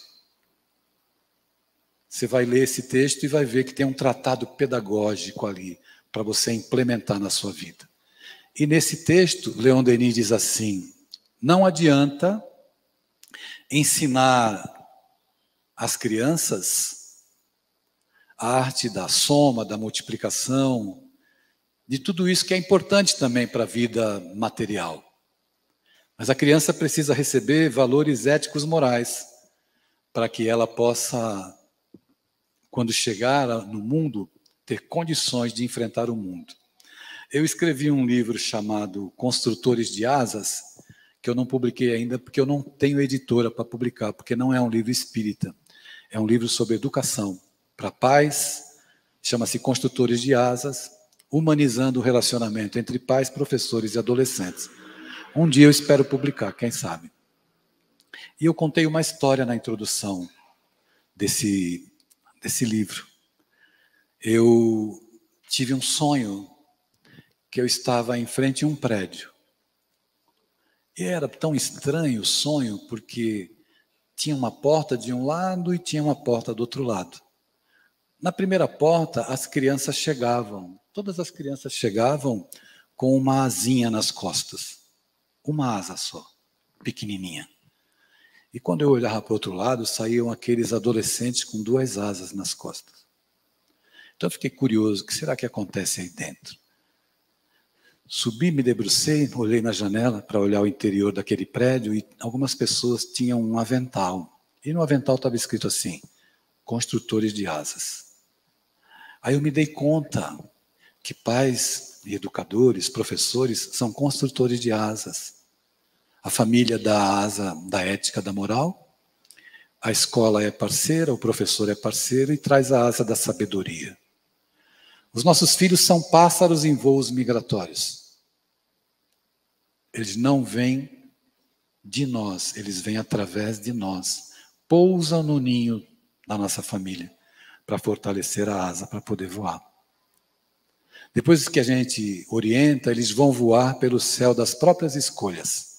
Você vai ler esse texto e vai ver que tem um tratado pedagógico ali para você implementar na sua vida. E nesse texto, Leon Denis diz assim: não adianta ensinar às crianças a arte da soma, da multiplicação, de tudo isso que é importante também para a vida material. Mas a criança precisa receber valores éticos morais para que ela possa, quando chegar no mundo, ter condições de enfrentar o mundo. Eu escrevi um livro chamado Construtores de Asas, que eu não publiquei ainda porque eu não tenho editora para publicar, porque não é um livro espírita. É um livro sobre educação para pais, chama-se Construtores de Asas, humanizando o relacionamento entre pais, professores e adolescentes. Um dia eu espero publicar, quem sabe. E eu contei uma história na introdução desse, desse livro. Eu tive um sonho que eu estava em frente a um prédio. E era tão estranho o sonho, porque tinha uma porta de um lado e tinha uma porta do outro lado. Na primeira porta, as crianças chegavam, todas as crianças chegavam com uma asinha nas costas, uma asa só, pequenininha. E quando eu olhava para o outro lado, saíam aqueles adolescentes com duas asas nas costas. Então eu fiquei curioso, o que será que acontece aí dentro? Subi, me debrucei, olhei na janela para olhar o interior daquele prédio e algumas pessoas tinham um avental. E no avental estava escrito assim: Construtores de Asas. Aí eu me dei conta que pais e educadores, professores, são construtores de asas. A família dá asa da ética, da moral, a escola é parceira, o professor é parceiro e traz a asa da sabedoria. Os nossos filhos são pássaros em voos migratórios. Eles não vêm de nós, eles vêm através de nós. Pousam no ninho da nossa família para fortalecer a asa, para poder voar. Depois que a gente orienta, eles vão voar pelo céu das próprias escolhas.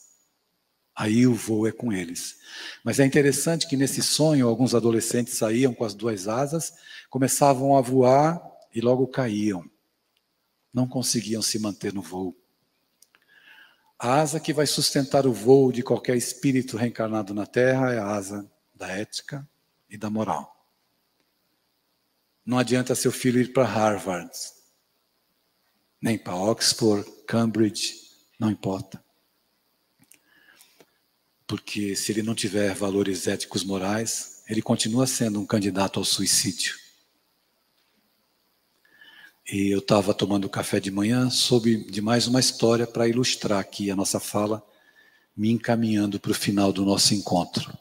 Aí o voo é com eles. Mas é interessante que nesse sonho, alguns adolescentes saíam com as duas asas, começavam a voar e logo caíam. Não conseguiam se manter no voo. A asa que vai sustentar o voo de qualquer espírito reencarnado na Terra é a asa da ética e da moral. Não adianta seu filho ir para Harvard, nem para Oxford, Cambridge, não importa. Porque se ele não tiver valores éticos morais, ele continua sendo um candidato ao suicídio. E eu estava tomando café de manhã, soube de mais uma história para ilustrar aqui a nossa fala, me encaminhando para o final do nosso encontro.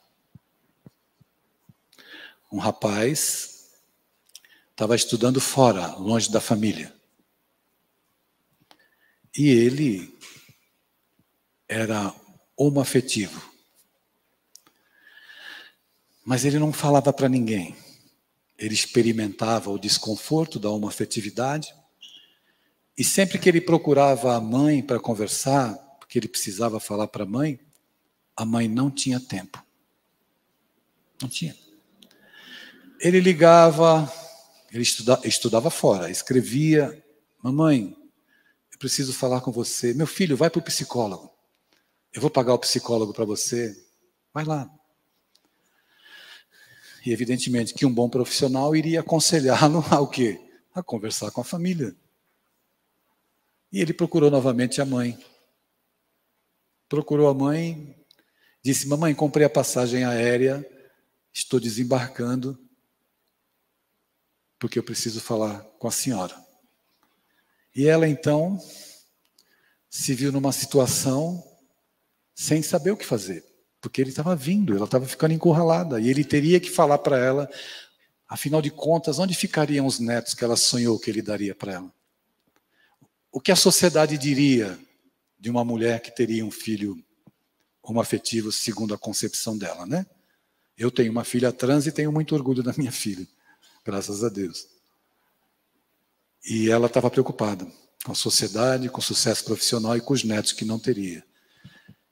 Um rapaz estava estudando fora, longe da família. E ele era homoafetivo. Mas ele não falava para ninguém ele experimentava o desconforto da homoafetividade, e sempre que ele procurava a mãe para conversar, porque ele precisava falar para a mãe, a mãe não tinha tempo. Não tinha. Ele ligava, ele estuda, estudava fora, escrevia: Mamãe, eu preciso falar com você. Meu filho, vai para o psicólogo. Eu vou pagar o psicólogo para você. Vai lá. E evidentemente que um bom profissional iria aconselhá-lo ao quê? A conversar com a família. E ele procurou novamente a mãe. Procurou a mãe, disse: Mamãe, comprei a passagem aérea, estou desembarcando, porque eu preciso falar com a senhora. E ela então se viu numa situação sem saber o que fazer porque ele estava vindo, ela estava ficando encurralada, e ele teria que falar para ela, afinal de contas, onde ficariam os netos que ela sonhou que ele daria para ela? O que a sociedade diria de uma mulher que teria um filho afetivo, segundo a concepção dela, né? Eu tenho uma filha trans e tenho muito orgulho da minha filha, graças a Deus. E ela estava preocupada com a sociedade, com o sucesso profissional e com os netos que não teria.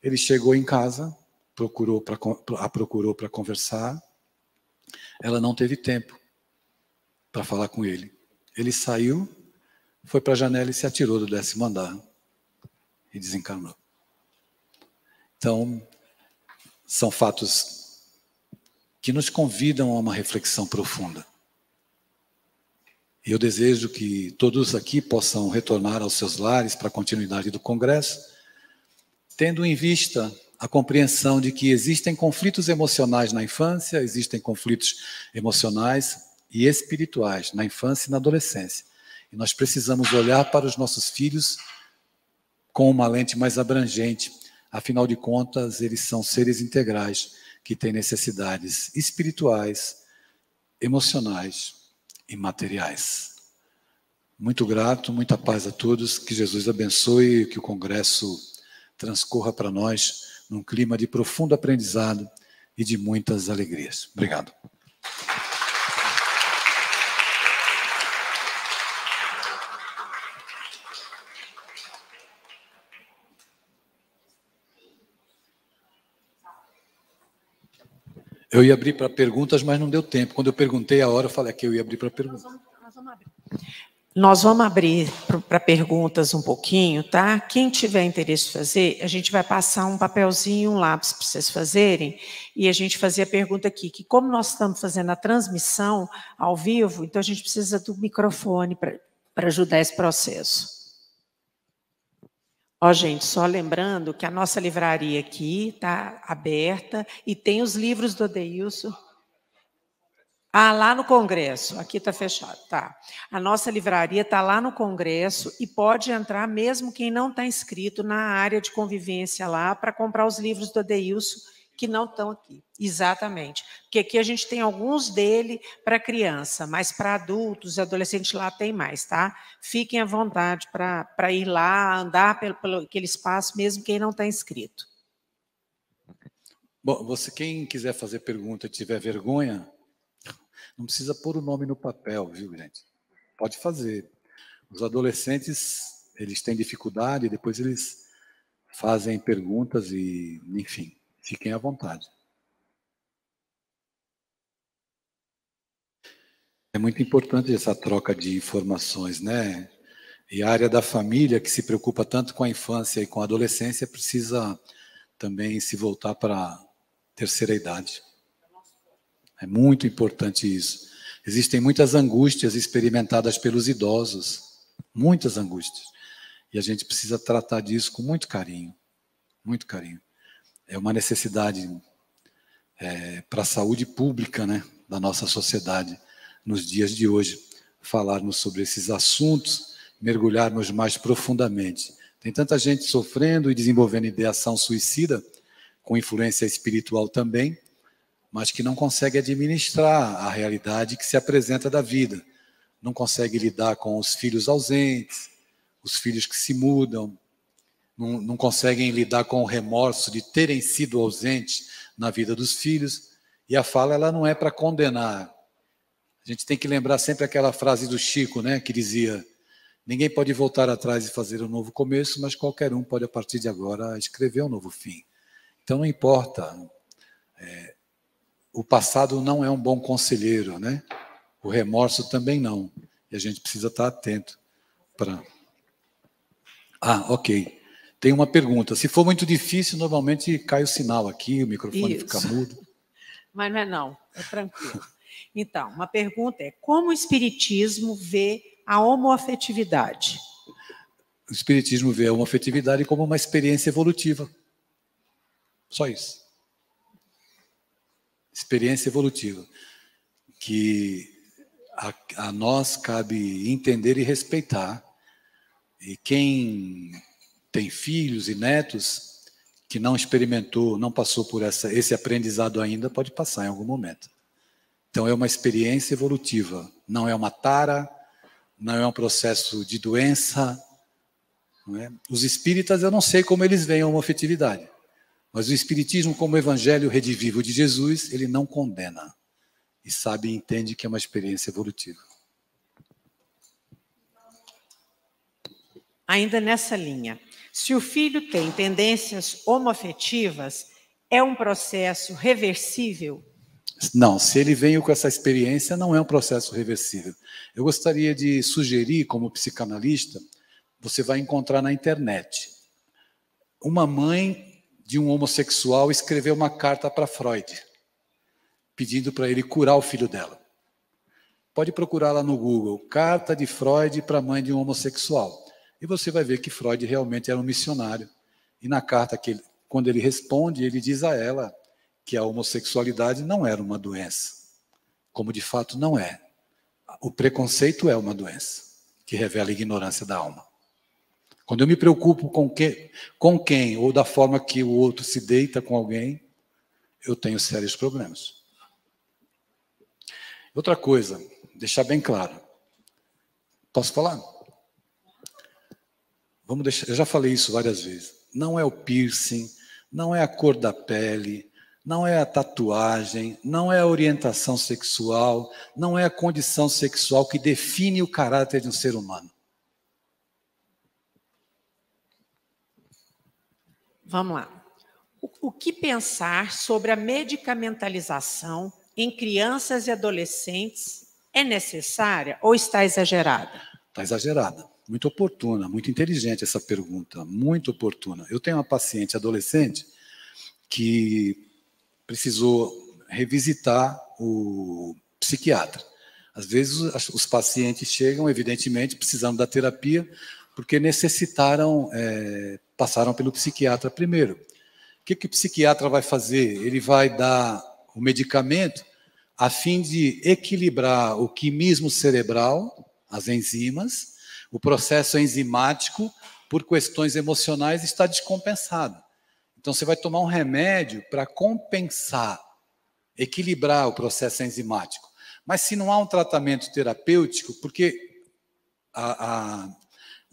Ele chegou em casa, procurou pra, a procurou para conversar, ela não teve tempo para falar com ele. Ele saiu, foi para a janela e se atirou do décimo andar e desencarnou. Então, são fatos que nos convidam a uma reflexão profunda. E Eu desejo que todos aqui possam retornar aos seus lares para a continuidade do congresso, tendo em vista a compreensão de que existem conflitos emocionais na infância, existem conflitos emocionais e espirituais na infância e na adolescência. E nós precisamos olhar para os nossos filhos com uma lente mais abrangente. Afinal de contas, eles são seres integrais que têm necessidades espirituais, emocionais e materiais. Muito grato, muita paz a todos. Que Jesus abençoe e que o Congresso transcorra para nós num clima de profundo aprendizado e de muitas alegrias. Obrigado. Eu ia abrir para perguntas, mas não deu tempo. Quando eu perguntei a hora, eu falei que eu ia abrir para perguntas. Nós vamos, nós vamos abrir. Nós vamos abrir para perguntas um pouquinho, tá? Quem tiver interesse em fazer, a gente vai passar um papelzinho, um lápis para vocês fazerem, e a gente fazer a pergunta aqui, que como nós estamos fazendo a transmissão ao vivo, então a gente precisa do microfone para ajudar esse processo. Ó, gente, só lembrando que a nossa livraria aqui está aberta e tem os livros do Adeilson. Ah, lá no Congresso. Aqui está fechado, tá. A nossa livraria está lá no Congresso e pode entrar mesmo quem não está inscrito na área de convivência lá para comprar os livros do Adeilson que não estão aqui. Exatamente. Porque aqui a gente tem alguns dele para criança, mas para adultos, e adolescentes lá tem mais, tá? Fiquem à vontade para ir lá, andar pelo, pelo aquele espaço, mesmo quem não está inscrito. Bom, você quem quiser fazer pergunta, tiver vergonha, não precisa pôr o nome no papel, viu, gente? Pode fazer. Os adolescentes, eles têm dificuldade, depois eles fazem perguntas e, enfim, fiquem à vontade. É muito importante essa troca de informações, né? E a área da família, que se preocupa tanto com a infância e com a adolescência, precisa também se voltar para a terceira idade. É muito importante isso. Existem muitas angústias experimentadas pelos idosos, muitas angústias. E a gente precisa tratar disso com muito carinho, muito carinho. É uma necessidade é, para a saúde pública né, da nossa sociedade nos dias de hoje, falarmos sobre esses assuntos, mergulharmos mais profundamente. Tem tanta gente sofrendo e desenvolvendo ideação suicida, com influência espiritual também, mas que não consegue administrar a realidade que se apresenta da vida. Não consegue lidar com os filhos ausentes, os filhos que se mudam, não, não conseguem lidar com o remorso de terem sido ausentes na vida dos filhos. E a fala ela não é para condenar. A gente tem que lembrar sempre aquela frase do Chico, né, que dizia: Ninguém pode voltar atrás e fazer um novo começo, mas qualquer um pode, a partir de agora, escrever um novo fim. Então, não importa é, o passado não é um bom conselheiro, né? O remorso também não. E a gente precisa estar atento para. Ah, ok. Tem uma pergunta. Se for muito difícil, normalmente cai o sinal aqui, o microfone Isso. fica mudo. Mas não é não, é tranquilo. Então, uma pergunta é: como o Espiritismo vê a homoafetividade? O Espiritismo vê a homoafetividade como uma experiência evolutiva. Só isso experiência evolutiva, que a, a nós cabe entender e respeitar. E quem tem filhos e netos que não experimentou, não passou por essa, esse aprendizado ainda, pode passar em algum momento. Então é uma experiência evolutiva, não é uma tara, não é um processo de doença. É? Os espíritas, eu não sei como eles veem a homofetividade. Mas o Espiritismo, como evangelho redivivo de Jesus, ele não condena. E sabe e entende que é uma experiência evolutiva. Ainda nessa linha, se o filho tem tendências homoafetivas, é um processo reversível? Não, se ele veio com essa experiência, não é um processo reversível. Eu gostaria de sugerir, como psicanalista, você vai encontrar na internet uma mãe de um homossexual escrever uma carta para Freud, pedindo para ele curar o filho dela. Pode procurar lá no Google, carta de Freud para a mãe de um homossexual. E você vai ver que Freud realmente era um missionário. E na carta que ele, quando ele responde, ele diz a ela que a homossexualidade não era uma doença, como de fato não é. O preconceito é uma doença que revela a ignorância da alma. Quando eu me preocupo com, que, com quem ou da forma que o outro se deita com alguém, eu tenho sérios problemas. Outra coisa, deixar bem claro. Posso falar? Vamos deixar, eu já falei isso várias vezes. Não é o piercing, não é a cor da pele, não é a tatuagem, não é a orientação sexual, não é a condição sexual que define o caráter de um ser humano. Vamos lá. O, o que pensar sobre a medicamentalização em crianças e adolescentes é necessária ou está exagerada? Está exagerada. Muito oportuna, muito inteligente essa pergunta, muito oportuna. Eu tenho uma paciente adolescente que precisou revisitar o psiquiatra. Às vezes os pacientes chegam, evidentemente, precisando da terapia, porque necessitaram é, passaram pelo psiquiatra primeiro. O que, que o psiquiatra vai fazer? Ele vai dar o medicamento a fim de equilibrar o quimismo cerebral, as enzimas, o processo enzimático, por questões emocionais, está descompensado. Então, você vai tomar um remédio para compensar, equilibrar o processo enzimático. Mas se não há um tratamento terapêutico, porque a, a,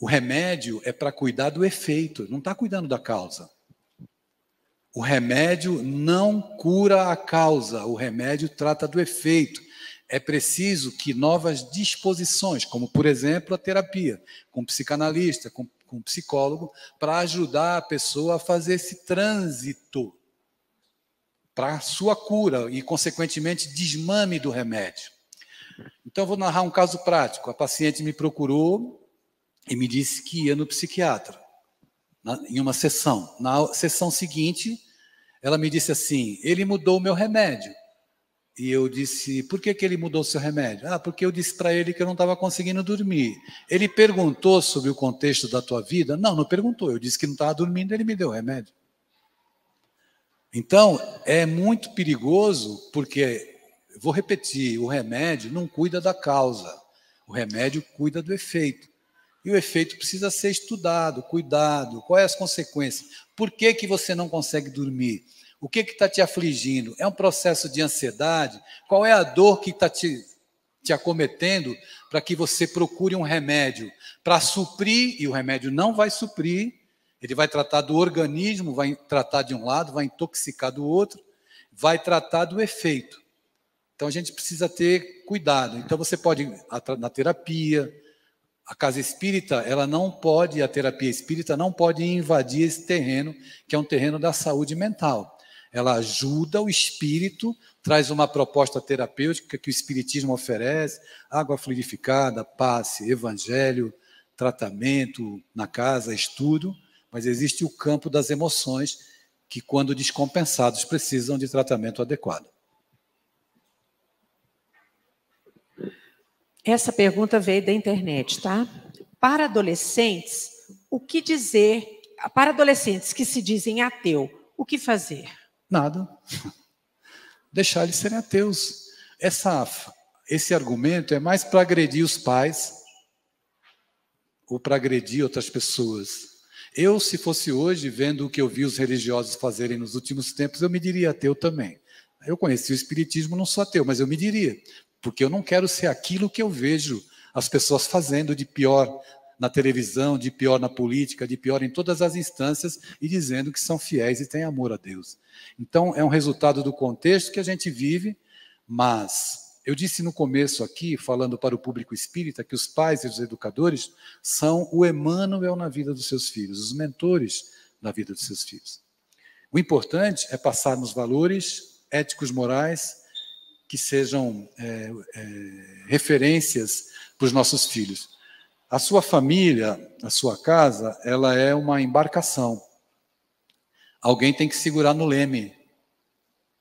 o remédio é para cuidar do efeito, não está cuidando da causa. O remédio não cura a causa, o remédio trata do efeito. É preciso que novas disposições, como por exemplo a terapia, com um psicanalista, com, com um psicólogo, para ajudar a pessoa a fazer esse trânsito para sua cura e, consequentemente, desmame do remédio. Então, vou narrar um caso prático. A paciente me procurou e me disse que ia no psiquiatra, na, em uma sessão. Na sessão seguinte, ela me disse assim: ele mudou o meu remédio. E eu disse: por que, que ele mudou seu remédio? Ah, porque eu disse para ele que eu não estava conseguindo dormir. Ele perguntou sobre o contexto da tua vida? Não, não perguntou. Eu disse que não estava dormindo, ele me deu o remédio. Então, é muito perigoso, porque, vou repetir, o remédio não cuida da causa, o remédio cuida do efeito. E o efeito precisa ser estudado, cuidado. Quais é as consequências? Por que, que você não consegue dormir? O que está te afligindo? É um processo de ansiedade? Qual é a dor que está te, te acometendo para que você procure um remédio para suprir? E o remédio não vai suprir. Ele vai tratar do organismo, vai tratar de um lado, vai intoxicar do outro, vai tratar do efeito. Então a gente precisa ter cuidado. Então você pode na terapia, a casa espírita, ela não pode, a terapia espírita não pode invadir esse terreno, que é um terreno da saúde mental. Ela ajuda o espírito, traz uma proposta terapêutica que o espiritismo oferece, água fluidificada, passe, evangelho, tratamento na casa, estudo, mas existe o campo das emoções que quando descompensados precisam de tratamento adequado. Essa pergunta veio da internet, tá? Para adolescentes, o que dizer? Para adolescentes que se dizem ateu, o que fazer? Nada. Deixar eles serem ateus. Essa, esse argumento é mais para agredir os pais ou para agredir outras pessoas. Eu, se fosse hoje, vendo o que eu vi os religiosos fazerem nos últimos tempos, eu me diria ateu também. Eu conheci o Espiritismo, não sou ateu, mas eu me diria porque eu não quero ser aquilo que eu vejo as pessoas fazendo de pior na televisão, de pior na política, de pior em todas as instâncias e dizendo que são fiéis e têm amor a Deus. Então, é um resultado do contexto que a gente vive, mas eu disse no começo aqui, falando para o público espírita, que os pais e os educadores são o Emmanuel na vida dos seus filhos, os mentores na vida dos seus filhos. O importante é passar nos valores éticos, morais, que sejam é, é, referências para os nossos filhos. A sua família, a sua casa, ela é uma embarcação. Alguém tem que segurar no leme.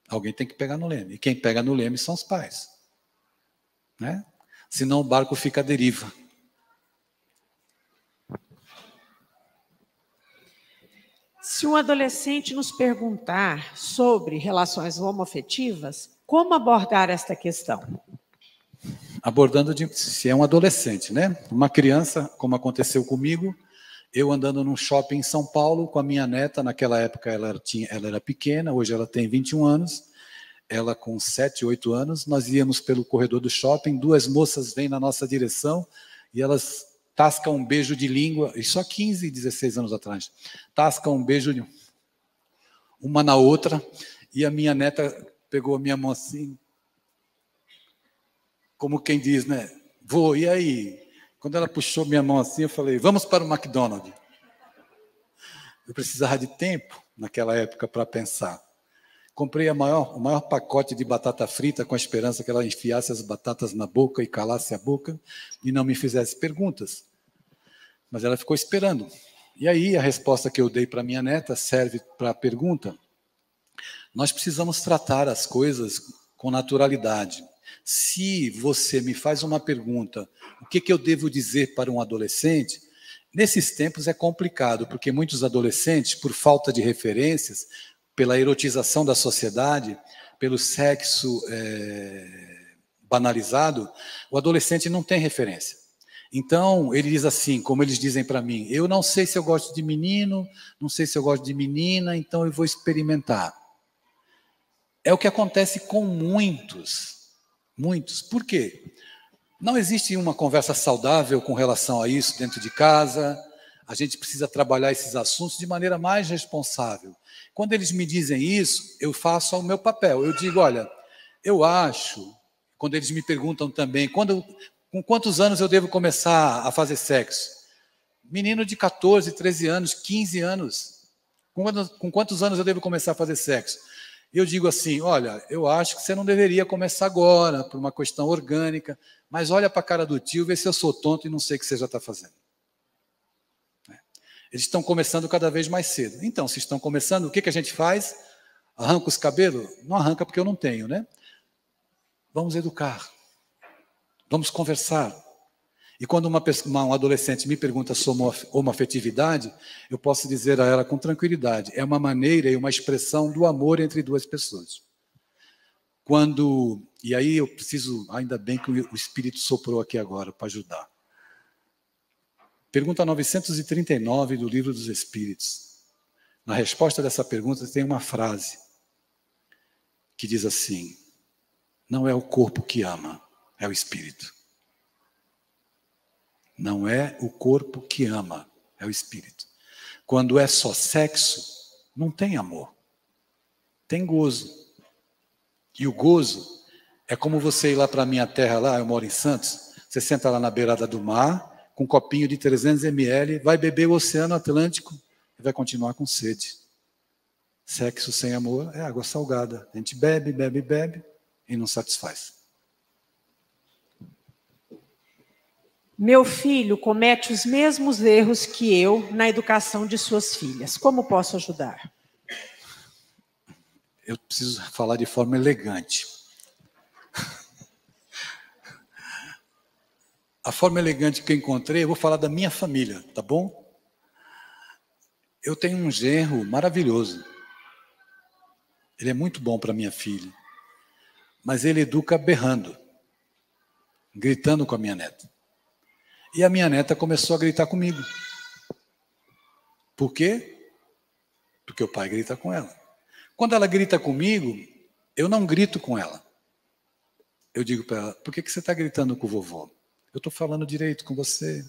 Alguém tem que pegar no leme. E quem pega no leme são os pais. Né? Senão o barco fica à deriva. Se um adolescente nos perguntar sobre relações homoafetivas, como abordar esta questão? Abordando de, se é um adolescente, né? Uma criança, como aconteceu comigo, eu andando num shopping em São Paulo com a minha neta, naquela época ela, tinha, ela era pequena, hoje ela tem 21 anos, ela com 7, 8 anos, nós íamos pelo corredor do shopping, duas moças vêm na nossa direção e elas tascam um beijo de língua, e só 15, 16 anos atrás, tascam um beijo de uma na outra, e a minha neta pegou a minha mão assim, como quem diz, né? Vou, e aí? Quando ela puxou minha mão assim, eu falei, vamos para o McDonald's. Eu precisava de tempo naquela época para pensar. Comprei maior, o maior pacote de batata frita com a esperança que ela enfiasse as batatas na boca e calasse a boca e não me fizesse perguntas. Mas ela ficou esperando. E aí a resposta que eu dei para minha neta serve para a pergunta. Nós precisamos tratar as coisas com naturalidade. Se você me faz uma pergunta, o que, que eu devo dizer para um adolescente? Nesses tempos é complicado, porque muitos adolescentes, por falta de referências, pela erotização da sociedade, pelo sexo é, banalizado, o adolescente não tem referência. Então, ele diz assim, como eles dizem para mim: eu não sei se eu gosto de menino, não sei se eu gosto de menina, então eu vou experimentar. É o que acontece com muitos. Muitos. Por quê? Não existe uma conversa saudável com relação a isso dentro de casa. A gente precisa trabalhar esses assuntos de maneira mais responsável. Quando eles me dizem isso, eu faço o meu papel. Eu digo, olha, eu acho. Quando eles me perguntam também, quando, com quantos anos eu devo começar a fazer sexo? Menino de 14, 13 anos, 15 anos. Com quantos, com quantos anos eu devo começar a fazer sexo? eu digo assim: olha, eu acho que você não deveria começar agora, por uma questão orgânica, mas olha para a cara do tio, vê se eu sou tonto e não sei o que você já está fazendo. Né? Eles estão começando cada vez mais cedo. Então, se estão começando, o que, que a gente faz? Arranca os cabelos? Não arranca porque eu não tenho, né? Vamos educar. Vamos conversar. E quando uma, um adolescente me pergunta sobre homoafetividade, eu posso dizer a ela com tranquilidade: é uma maneira e uma expressão do amor entre duas pessoas. Quando, e aí eu preciso, ainda bem que o Espírito soprou aqui agora para ajudar. Pergunta 939 do Livro dos Espíritos. Na resposta dessa pergunta tem uma frase que diz assim: Não é o corpo que ama, é o espírito. Não é o corpo que ama, é o espírito. Quando é só sexo, não tem amor. Tem gozo. E o gozo é como você ir lá para a minha terra, lá, eu moro em Santos, você senta lá na beirada do mar, com um copinho de 300 ml, vai beber o Oceano Atlântico e vai continuar com sede. Sexo sem amor é água salgada. A gente bebe, bebe, bebe e não satisfaz. Meu filho comete os mesmos erros que eu na educação de suas filhas. Como posso ajudar? Eu preciso falar de forma elegante. A forma elegante que eu encontrei, eu vou falar da minha família, tá bom? Eu tenho um genro maravilhoso. Ele é muito bom para minha filha. Mas ele educa berrando, gritando com a minha neta. E a minha neta começou a gritar comigo. Por quê? Porque o pai grita com ela. Quando ela grita comigo, eu não grito com ela. Eu digo para ela: por que, que você está gritando com o vovô? Eu estou falando direito com você.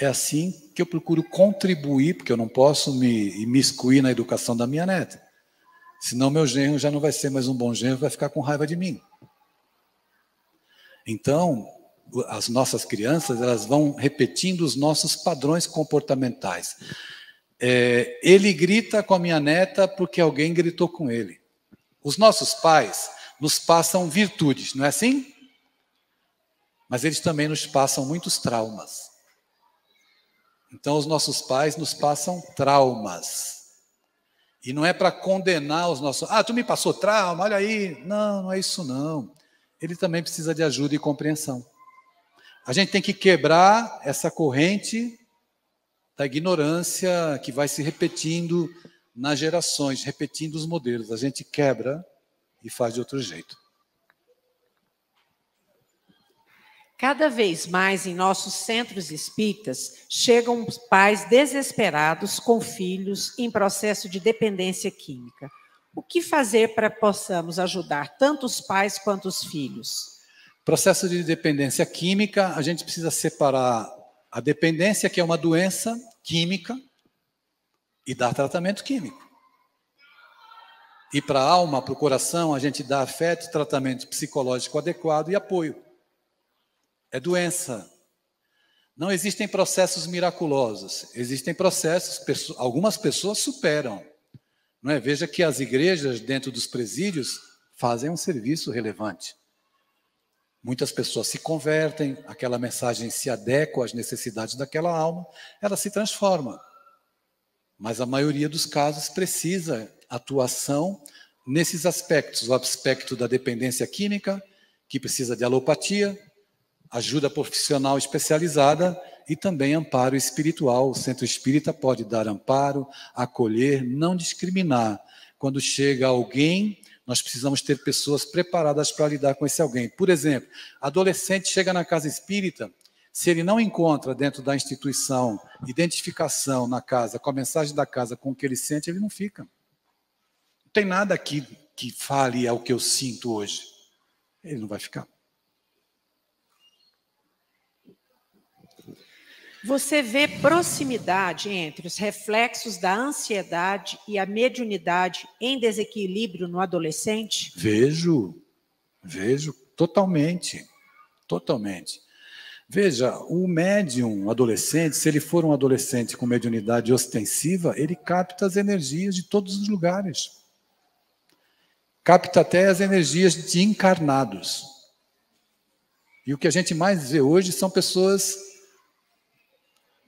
É assim que eu procuro contribuir, porque eu não posso me imiscuir na educação da minha neta. Senão meu genro já não vai ser mais um bom genro, vai ficar com raiva de mim. Então, as nossas crianças elas vão repetindo os nossos padrões comportamentais. É, ele grita com a minha neta porque alguém gritou com ele. Os nossos pais nos passam virtudes, não é assim? Mas eles também nos passam muitos traumas. Então, os nossos pais nos passam traumas. E não é para condenar os nossos. Ah, tu me passou trauma, olha aí. Não, não é isso não. Ele também precisa de ajuda e compreensão. A gente tem que quebrar essa corrente da ignorância que vai se repetindo nas gerações, repetindo os modelos. A gente quebra e faz de outro jeito. Cada vez mais em nossos centros espíritas chegam pais desesperados com filhos em processo de dependência química. O que fazer para possamos ajudar tanto os pais quanto os filhos? Processo de dependência química, a gente precisa separar a dependência, que é uma doença química, e dar tratamento químico. E para a alma, para o coração, a gente dá afeto, tratamento psicológico adequado e apoio. É doença. Não existem processos miraculosos. Existem processos, algumas pessoas superam. Não é? Veja que as igrejas, dentro dos presídios, fazem um serviço relevante. Muitas pessoas se convertem, aquela mensagem se adequa às necessidades daquela alma, ela se transforma. Mas a maioria dos casos precisa atuação nesses aspectos: o aspecto da dependência química, que precisa de alopatia, ajuda profissional especializada e também amparo espiritual. O centro espírita pode dar amparo, acolher, não discriminar. Quando chega alguém nós precisamos ter pessoas preparadas para lidar com esse alguém. Por exemplo, adolescente chega na casa espírita, se ele não encontra dentro da instituição identificação na casa, com a mensagem da casa, com o que ele sente, ele não fica. Não tem nada aqui que fale ao que eu sinto hoje. Ele não vai ficar. Você vê proximidade entre os reflexos da ansiedade e a mediunidade em desequilíbrio no adolescente? Vejo, vejo totalmente, totalmente. Veja, o médium adolescente, se ele for um adolescente com mediunidade ostensiva, ele capta as energias de todos os lugares. Capta até as energias de encarnados. E o que a gente mais vê hoje são pessoas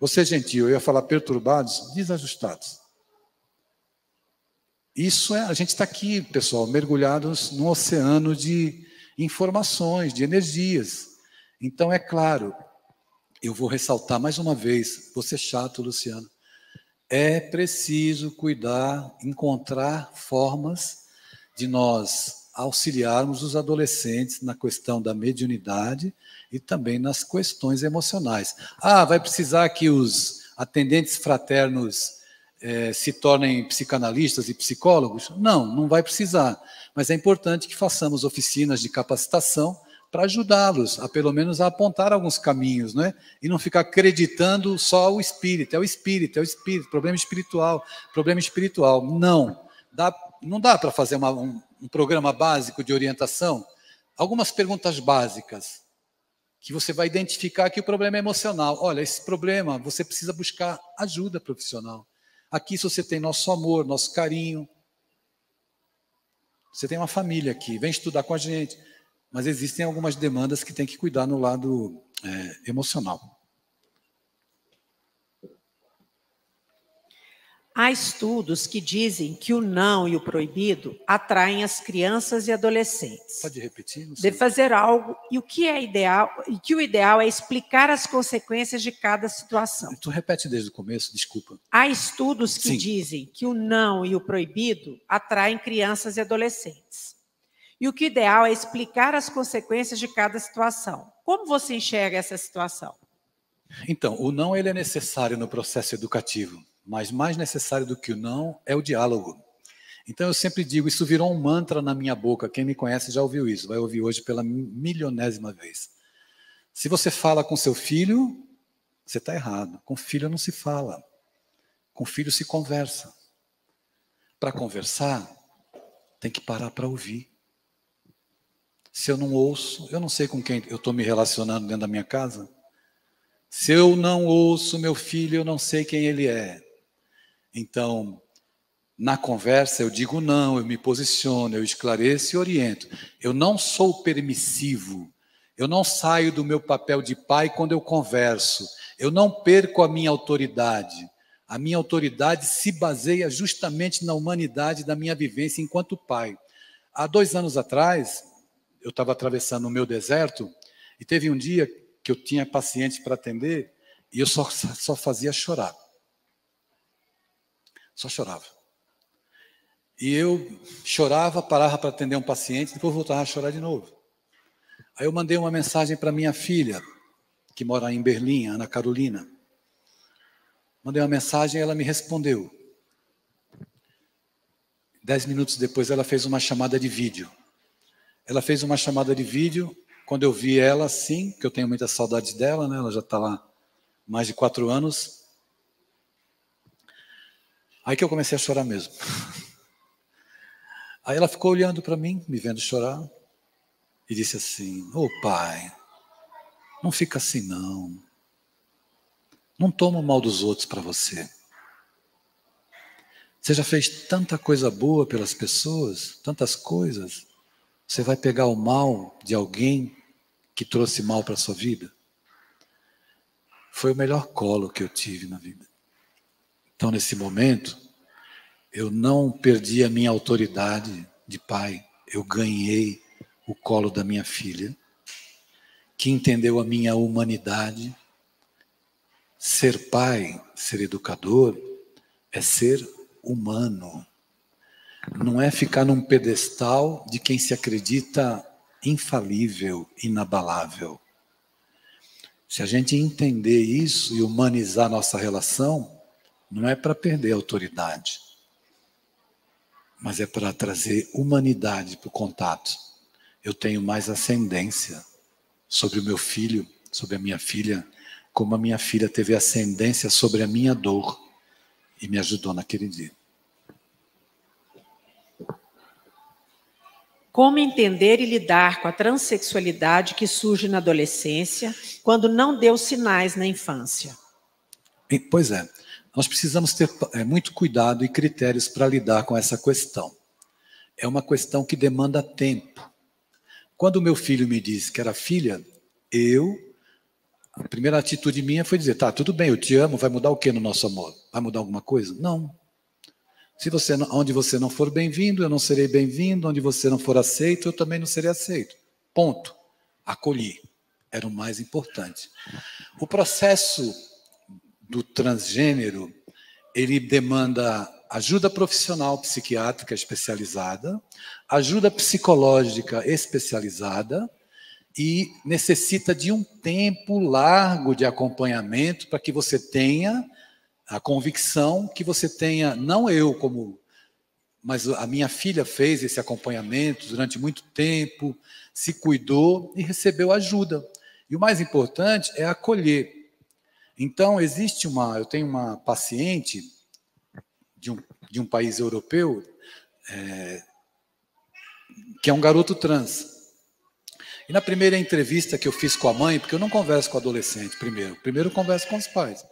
você é gentil, eu ia falar perturbados, desajustados. Isso é, a gente está aqui, pessoal, mergulhados num oceano de informações, de energias. Então, é claro, eu vou ressaltar mais uma vez, você é chato, Luciano, é preciso cuidar, encontrar formas de nós auxiliarmos os adolescentes na questão da mediunidade e também nas questões emocionais. Ah, vai precisar que os atendentes fraternos eh, se tornem psicanalistas e psicólogos? Não, não vai precisar. Mas é importante que façamos oficinas de capacitação para ajudá-los a pelo menos a apontar alguns caminhos, né? E não ficar acreditando só o espírito, é o espírito, é o espírito, problema espiritual, problema espiritual. Não, dá, não dá para fazer uma, um, um programa básico de orientação, algumas perguntas básicas que você vai identificar que o problema é emocional. Olha, esse problema você precisa buscar ajuda profissional. Aqui você tem nosso amor, nosso carinho. Você tem uma família aqui, vem estudar com a gente. Mas existem algumas demandas que tem que cuidar no lado é, emocional. Há estudos que dizem que o não e o proibido atraem as crianças e adolescentes. Pode repetir? De fazer algo e o que é ideal e que o ideal é explicar as consequências de cada situação. Tu repete desde o começo, desculpa. Há estudos que Sim. dizem que o não e o proibido atraem crianças e adolescentes. E o que é ideal é explicar as consequências de cada situação. Como você enxerga essa situação? Então, o não ele é necessário no processo educativo mas mais necessário do que o não é o diálogo. Então eu sempre digo, isso virou um mantra na minha boca. Quem me conhece já ouviu isso, vai ouvir hoje pela milionésima vez. Se você fala com seu filho, você está errado. Com filho não se fala. Com filho se conversa. Para conversar, tem que parar para ouvir. Se eu não ouço, eu não sei com quem eu estou me relacionando dentro da minha casa. Se eu não ouço meu filho, eu não sei quem ele é. Então, na conversa eu digo não, eu me posiciono, eu esclareço e oriento. Eu não sou permissivo. Eu não saio do meu papel de pai quando eu converso. Eu não perco a minha autoridade. A minha autoridade se baseia justamente na humanidade da minha vivência enquanto pai. Há dois anos atrás, eu estava atravessando o meu deserto e teve um dia que eu tinha paciente para atender e eu só, só fazia chorar. Só chorava. E eu chorava, parava para atender um paciente, depois voltava a chorar de novo. Aí eu mandei uma mensagem para minha filha, que mora em Berlim, Ana Carolina. Mandei uma mensagem e ela me respondeu. Dez minutos depois, ela fez uma chamada de vídeo. Ela fez uma chamada de vídeo. Quando eu vi ela, sim, que eu tenho muita saudade dela, né? ela já está lá mais de quatro anos. Aí que eu comecei a chorar mesmo. Aí ela ficou olhando para mim, me vendo chorar, e disse assim: Ô oh, pai, não fica assim não. Não toma o mal dos outros para você. Você já fez tanta coisa boa pelas pessoas, tantas coisas. Você vai pegar o mal de alguém que trouxe mal para sua vida? Foi o melhor colo que eu tive na vida. Então, nesse momento, eu não perdi a minha autoridade de pai, eu ganhei o colo da minha filha, que entendeu a minha humanidade. Ser pai, ser educador, é ser humano. Não é ficar num pedestal de quem se acredita infalível, inabalável. Se a gente entender isso e humanizar nossa relação, não é para perder autoridade, mas é para trazer humanidade para o contato. Eu tenho mais ascendência sobre o meu filho, sobre a minha filha, como a minha filha teve ascendência sobre a minha dor e me ajudou naquele dia. Como entender e lidar com a transexualidade que surge na adolescência, quando não deu sinais na infância? Pois é. Nós precisamos ter é, muito cuidado e critérios para lidar com essa questão. É uma questão que demanda tempo. Quando meu filho me disse que era filha, eu a primeira atitude minha foi dizer: tá, tudo bem, eu te amo, vai mudar o que no nosso amor? Vai mudar alguma coisa? Não. Se você, onde você não for bem-vindo, eu não serei bem-vindo. Onde você não for aceito, eu também não serei aceito. Ponto. Acolhi. Era o mais importante. O processo do transgênero, ele demanda ajuda profissional psiquiátrica especializada, ajuda psicológica especializada e necessita de um tempo largo de acompanhamento para que você tenha a convicção que você tenha, não eu como, mas a minha filha fez esse acompanhamento durante muito tempo, se cuidou e recebeu ajuda. E o mais importante é acolher então, existe uma. Eu tenho uma paciente de um, de um país europeu é, que é um garoto trans. E na primeira entrevista que eu fiz com a mãe, porque eu não converso com adolescente primeiro, primeiro eu converso com os pais.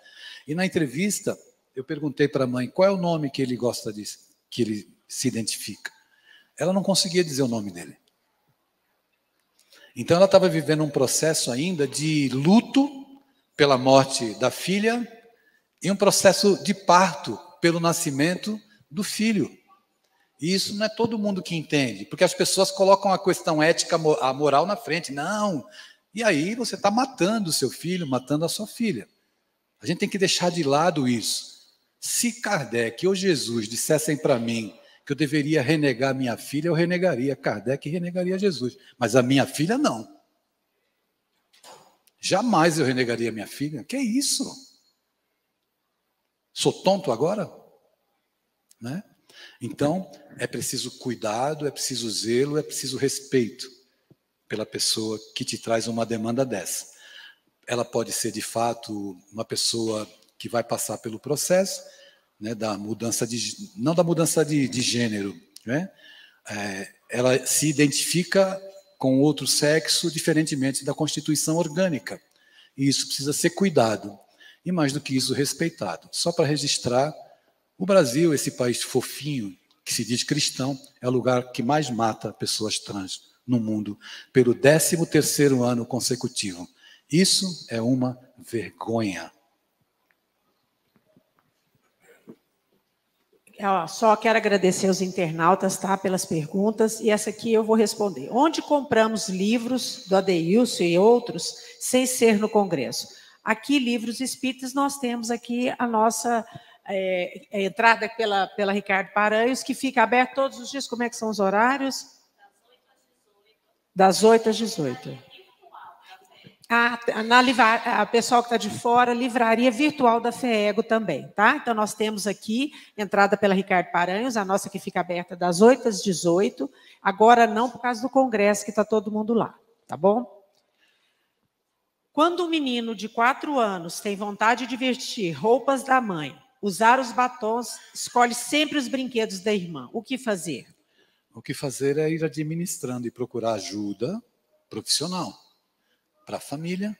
E na entrevista, eu perguntei para a mãe qual é o nome que ele gosta de, que ele se identifica. Ela não conseguia dizer o nome dele. Então ela estava vivendo um processo ainda de luto pela morte da filha e um processo de parto pelo nascimento do filho. E isso não é todo mundo que entende, porque as pessoas colocam a questão ética, a moral na frente. Não! E aí você está matando o seu filho, matando a sua filha. A gente tem que deixar de lado isso. Se Kardec ou Jesus dissessem para mim que eu deveria renegar minha filha, eu renegaria Kardec e renegaria Jesus. Mas a minha filha, não. Jamais eu renegaria minha filha. Que é isso? Sou tonto agora? Né? Então, é preciso cuidado, é preciso zelo, é preciso respeito pela pessoa que te traz uma demanda dessa. Ela pode ser, de fato, uma pessoa que vai passar pelo processo né, da mudança de. não da mudança de, de gênero, né? É, ela se identifica com outro sexo, diferentemente da constituição orgânica. E isso precisa ser cuidado e, mais do que isso, respeitado. Só para registrar, o Brasil, esse país fofinho que se diz cristão, é o lugar que mais mata pessoas trans no mundo pelo 13 terceiro ano consecutivo. Isso é uma vergonha. só quero agradecer aos internautas, tá, pelas perguntas, e essa aqui eu vou responder. Onde compramos livros do Adeilson e outros sem ser no Congresso? Aqui, Livros Espíritas, nós temos aqui a nossa é, eh, a entrada pela, pela Ricardo Paranhos, que fica aberta todos os dias. Como é que são os horários? Das 8 às 18 a, na, a pessoal que está de fora, livraria virtual da FEEGO também, tá? Então, nós temos aqui, entrada pela Ricardo Paranhos, a nossa que fica aberta das 8 às 18, agora não por causa do congresso, que está todo mundo lá, tá bom? Quando um menino de 4 anos tem vontade de vestir roupas da mãe, usar os batons, escolhe sempre os brinquedos da irmã, o que fazer? O que fazer é ir administrando e procurar ajuda profissional para a família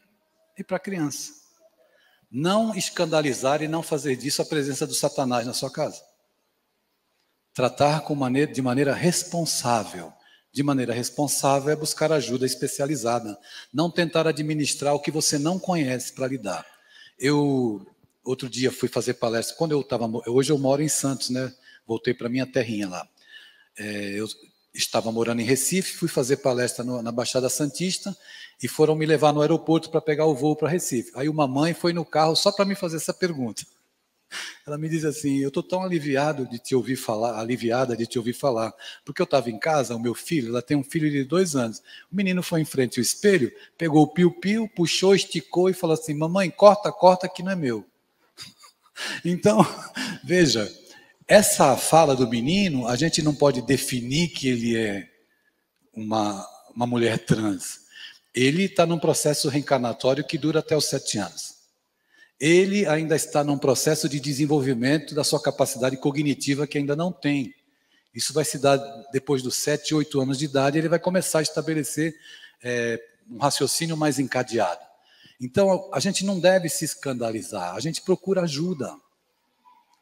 e para a criança. Não escandalizar e não fazer disso a presença do Satanás na sua casa. Tratar maneira, de maneira responsável. De maneira responsável é buscar ajuda especializada. Não tentar administrar o que você não conhece para lidar. Eu, outro dia, fui fazer palestra. Quando eu estava. Hoje eu moro em Santos, né? Voltei para minha terrinha lá. É, eu estava morando em Recife, fui fazer palestra no, na Baixada Santista e foram me levar no aeroporto para pegar o voo para Recife. Aí uma mãe foi no carro só para me fazer essa pergunta. Ela me diz assim: "Eu estou tão aliviado de te ouvir falar, aliviada de te ouvir falar, porque eu estava em casa, o meu filho, ela tem um filho de dois anos. O menino foi em frente ao espelho, pegou o piu-piu, puxou, esticou e falou assim: "Mamãe, corta, corta, que não é meu". então, veja, essa fala do menino, a gente não pode definir que ele é uma, uma mulher trans ele está num processo reencarnatório que dura até os sete anos. Ele ainda está num processo de desenvolvimento da sua capacidade cognitiva que ainda não tem. Isso vai se dar depois dos sete, oito anos de idade, ele vai começar a estabelecer é, um raciocínio mais encadeado. Então, a gente não deve se escandalizar, a gente procura ajuda.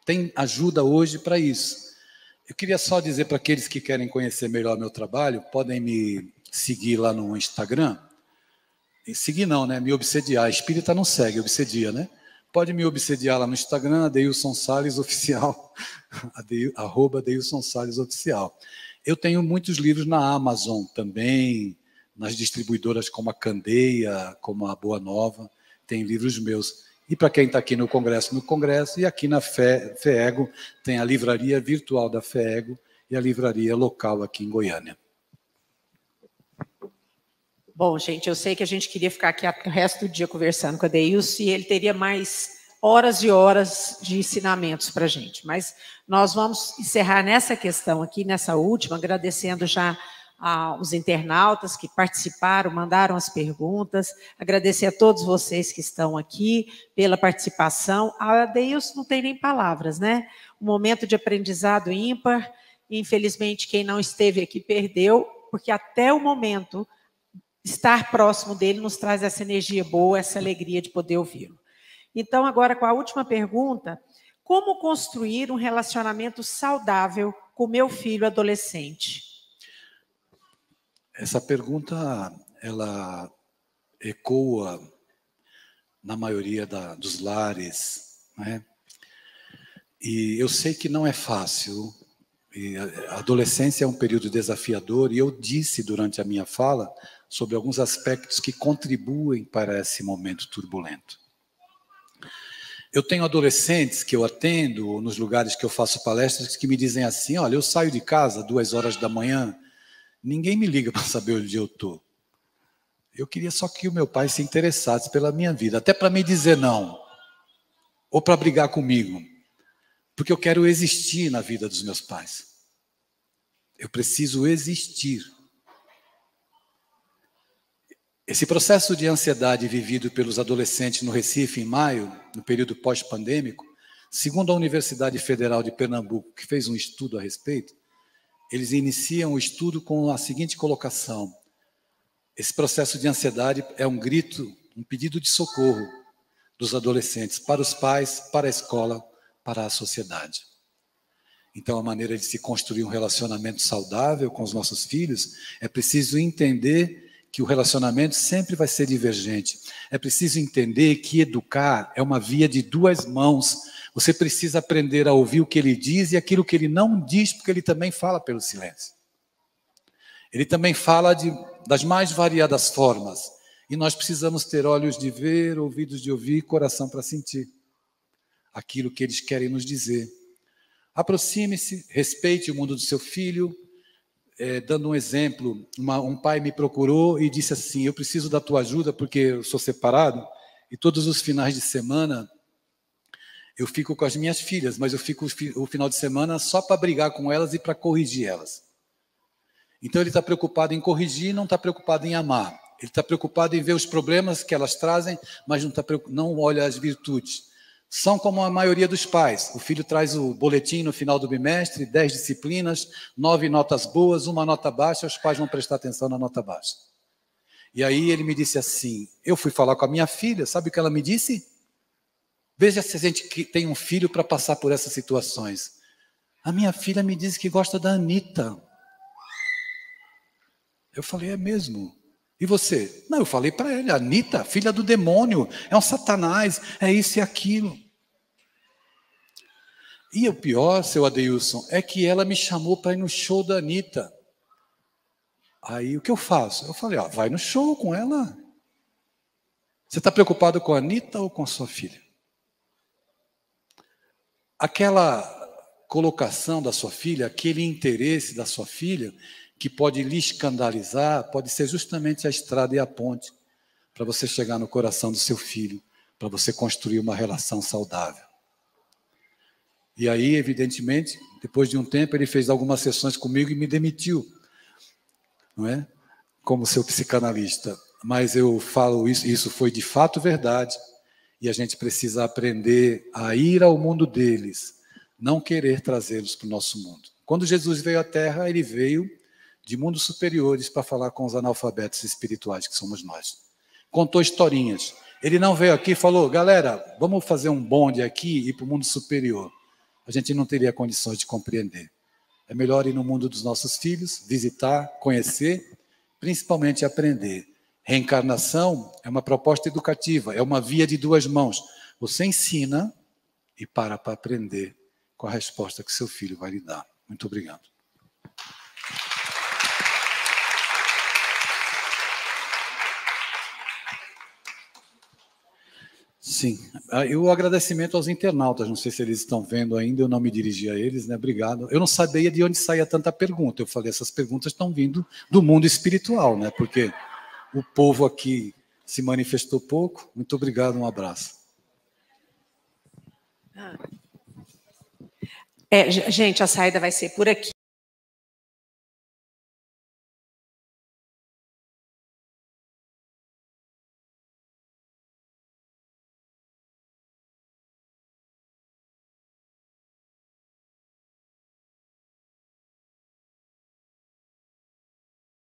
Tem ajuda hoje para isso. Eu queria só dizer para aqueles que querem conhecer melhor meu trabalho, podem me seguir lá no Instagram, seguir não, né? Me obsediar. Espírita não segue, obsedia, né? Pode me obsediar lá no Instagram, Adeilson Salles Oficial, Adeil, arroba Adeilson Salles Oficial. Eu tenho muitos livros na Amazon também, nas distribuidoras como a Candeia, como a Boa Nova, tem livros meus. E para quem está aqui no Congresso, no Congresso, e aqui na Fe, FEEGO, tem a livraria virtual da FEEGO e a livraria local aqui em Goiânia. Bom, gente, eu sei que a gente queria ficar aqui o resto do dia conversando com a Deilson e ele teria mais horas e horas de ensinamentos para a gente, mas nós vamos encerrar nessa questão aqui, nessa última, agradecendo já aos internautas que participaram, mandaram as perguntas, agradecer a todos vocês que estão aqui pela participação. A Deus não tem nem palavras, né? Um momento de aprendizado ímpar. Infelizmente, quem não esteve aqui perdeu, porque até o momento estar próximo dele nos traz essa energia boa, essa alegria de poder ouvi-lo. Então, agora com a última pergunta, como construir um relacionamento saudável com meu filho adolescente? Essa pergunta ela ecoa na maioria da, dos lares, né? E eu sei que não é fácil. a adolescência é um período desafiador e eu disse durante a minha fala sobre alguns aspectos que contribuem para esse momento turbulento. Eu tenho adolescentes que eu atendo, nos lugares que eu faço palestras, que me dizem assim: olha, eu saio de casa duas horas da manhã, ninguém me liga para saber onde eu estou. Eu queria só que o meu pai se interessasse pela minha vida, até para me dizer não, ou para brigar comigo, porque eu quero existir na vida dos meus pais. Eu preciso existir. Esse processo de ansiedade vivido pelos adolescentes no Recife em maio, no período pós-pandêmico, segundo a Universidade Federal de Pernambuco, que fez um estudo a respeito, eles iniciam o estudo com a seguinte colocação: Esse processo de ansiedade é um grito, um pedido de socorro dos adolescentes para os pais, para a escola, para a sociedade. Então, a maneira de se construir um relacionamento saudável com os nossos filhos é preciso entender que o relacionamento sempre vai ser divergente. É preciso entender que educar é uma via de duas mãos. Você precisa aprender a ouvir o que ele diz e aquilo que ele não diz, porque ele também fala pelo silêncio. Ele também fala de, das mais variadas formas. E nós precisamos ter olhos de ver, ouvidos de ouvir, coração para sentir aquilo que eles querem nos dizer. Aproxime-se, respeite o mundo do seu filho, é, dando um exemplo, uma, um pai me procurou e disse assim: Eu preciso da tua ajuda porque eu sou separado e todos os finais de semana eu fico com as minhas filhas, mas eu fico o, fi, o final de semana só para brigar com elas e para corrigir elas. Então ele está preocupado em corrigir, não está preocupado em amar. Ele está preocupado em ver os problemas que elas trazem, mas não, tá, não olha as virtudes. São como a maioria dos pais. O filho traz o boletim no final do bimestre, dez disciplinas, nove notas boas, uma nota baixa, os pais vão prestar atenção na nota baixa. E aí ele me disse assim: Eu fui falar com a minha filha, sabe o que ela me disse? Veja se a gente tem um filho para passar por essas situações. A minha filha me disse que gosta da Anitta. Eu falei: É mesmo? E você? Não, eu falei para ele, Anitta, filha do demônio, é um satanás, é isso e aquilo. E o pior, seu Adeilson, é que ela me chamou para ir no show da Anitta. Aí o que eu faço? Eu falei, ó, ah, vai no show com ela. Você está preocupado com a Anitta ou com a sua filha? Aquela colocação da sua filha, aquele interesse da sua filha, que pode lhe escandalizar pode ser justamente a estrada e a ponte para você chegar no coração do seu filho, para você construir uma relação saudável. E aí, evidentemente, depois de um tempo, ele fez algumas sessões comigo e me demitiu, não é? Como seu psicanalista. Mas eu falo isso, isso foi de fato verdade, e a gente precisa aprender a ir ao mundo deles, não querer trazê-los para o nosso mundo. Quando Jesus veio à Terra, ele veio de mundos superiores para falar com os analfabetos espirituais que somos nós. Contou historinhas. Ele não veio aqui e falou, galera, vamos fazer um bonde aqui e ir para o mundo superior. A gente não teria condições de compreender. É melhor ir no mundo dos nossos filhos, visitar, conhecer, principalmente aprender. Reencarnação é uma proposta educativa, é uma via de duas mãos. Você ensina e para para aprender com a resposta que seu filho vai lhe dar. Muito obrigado. Sim, ah, e o agradecimento aos internautas, não sei se eles estão vendo ainda, eu não me dirigi a eles, né? Obrigado. Eu não sabia de onde saía tanta pergunta. Eu falei, essas perguntas estão vindo do mundo espiritual, né? Porque o povo aqui se manifestou pouco. Muito obrigado, um abraço. Ah. É, gente, a saída vai ser por aqui.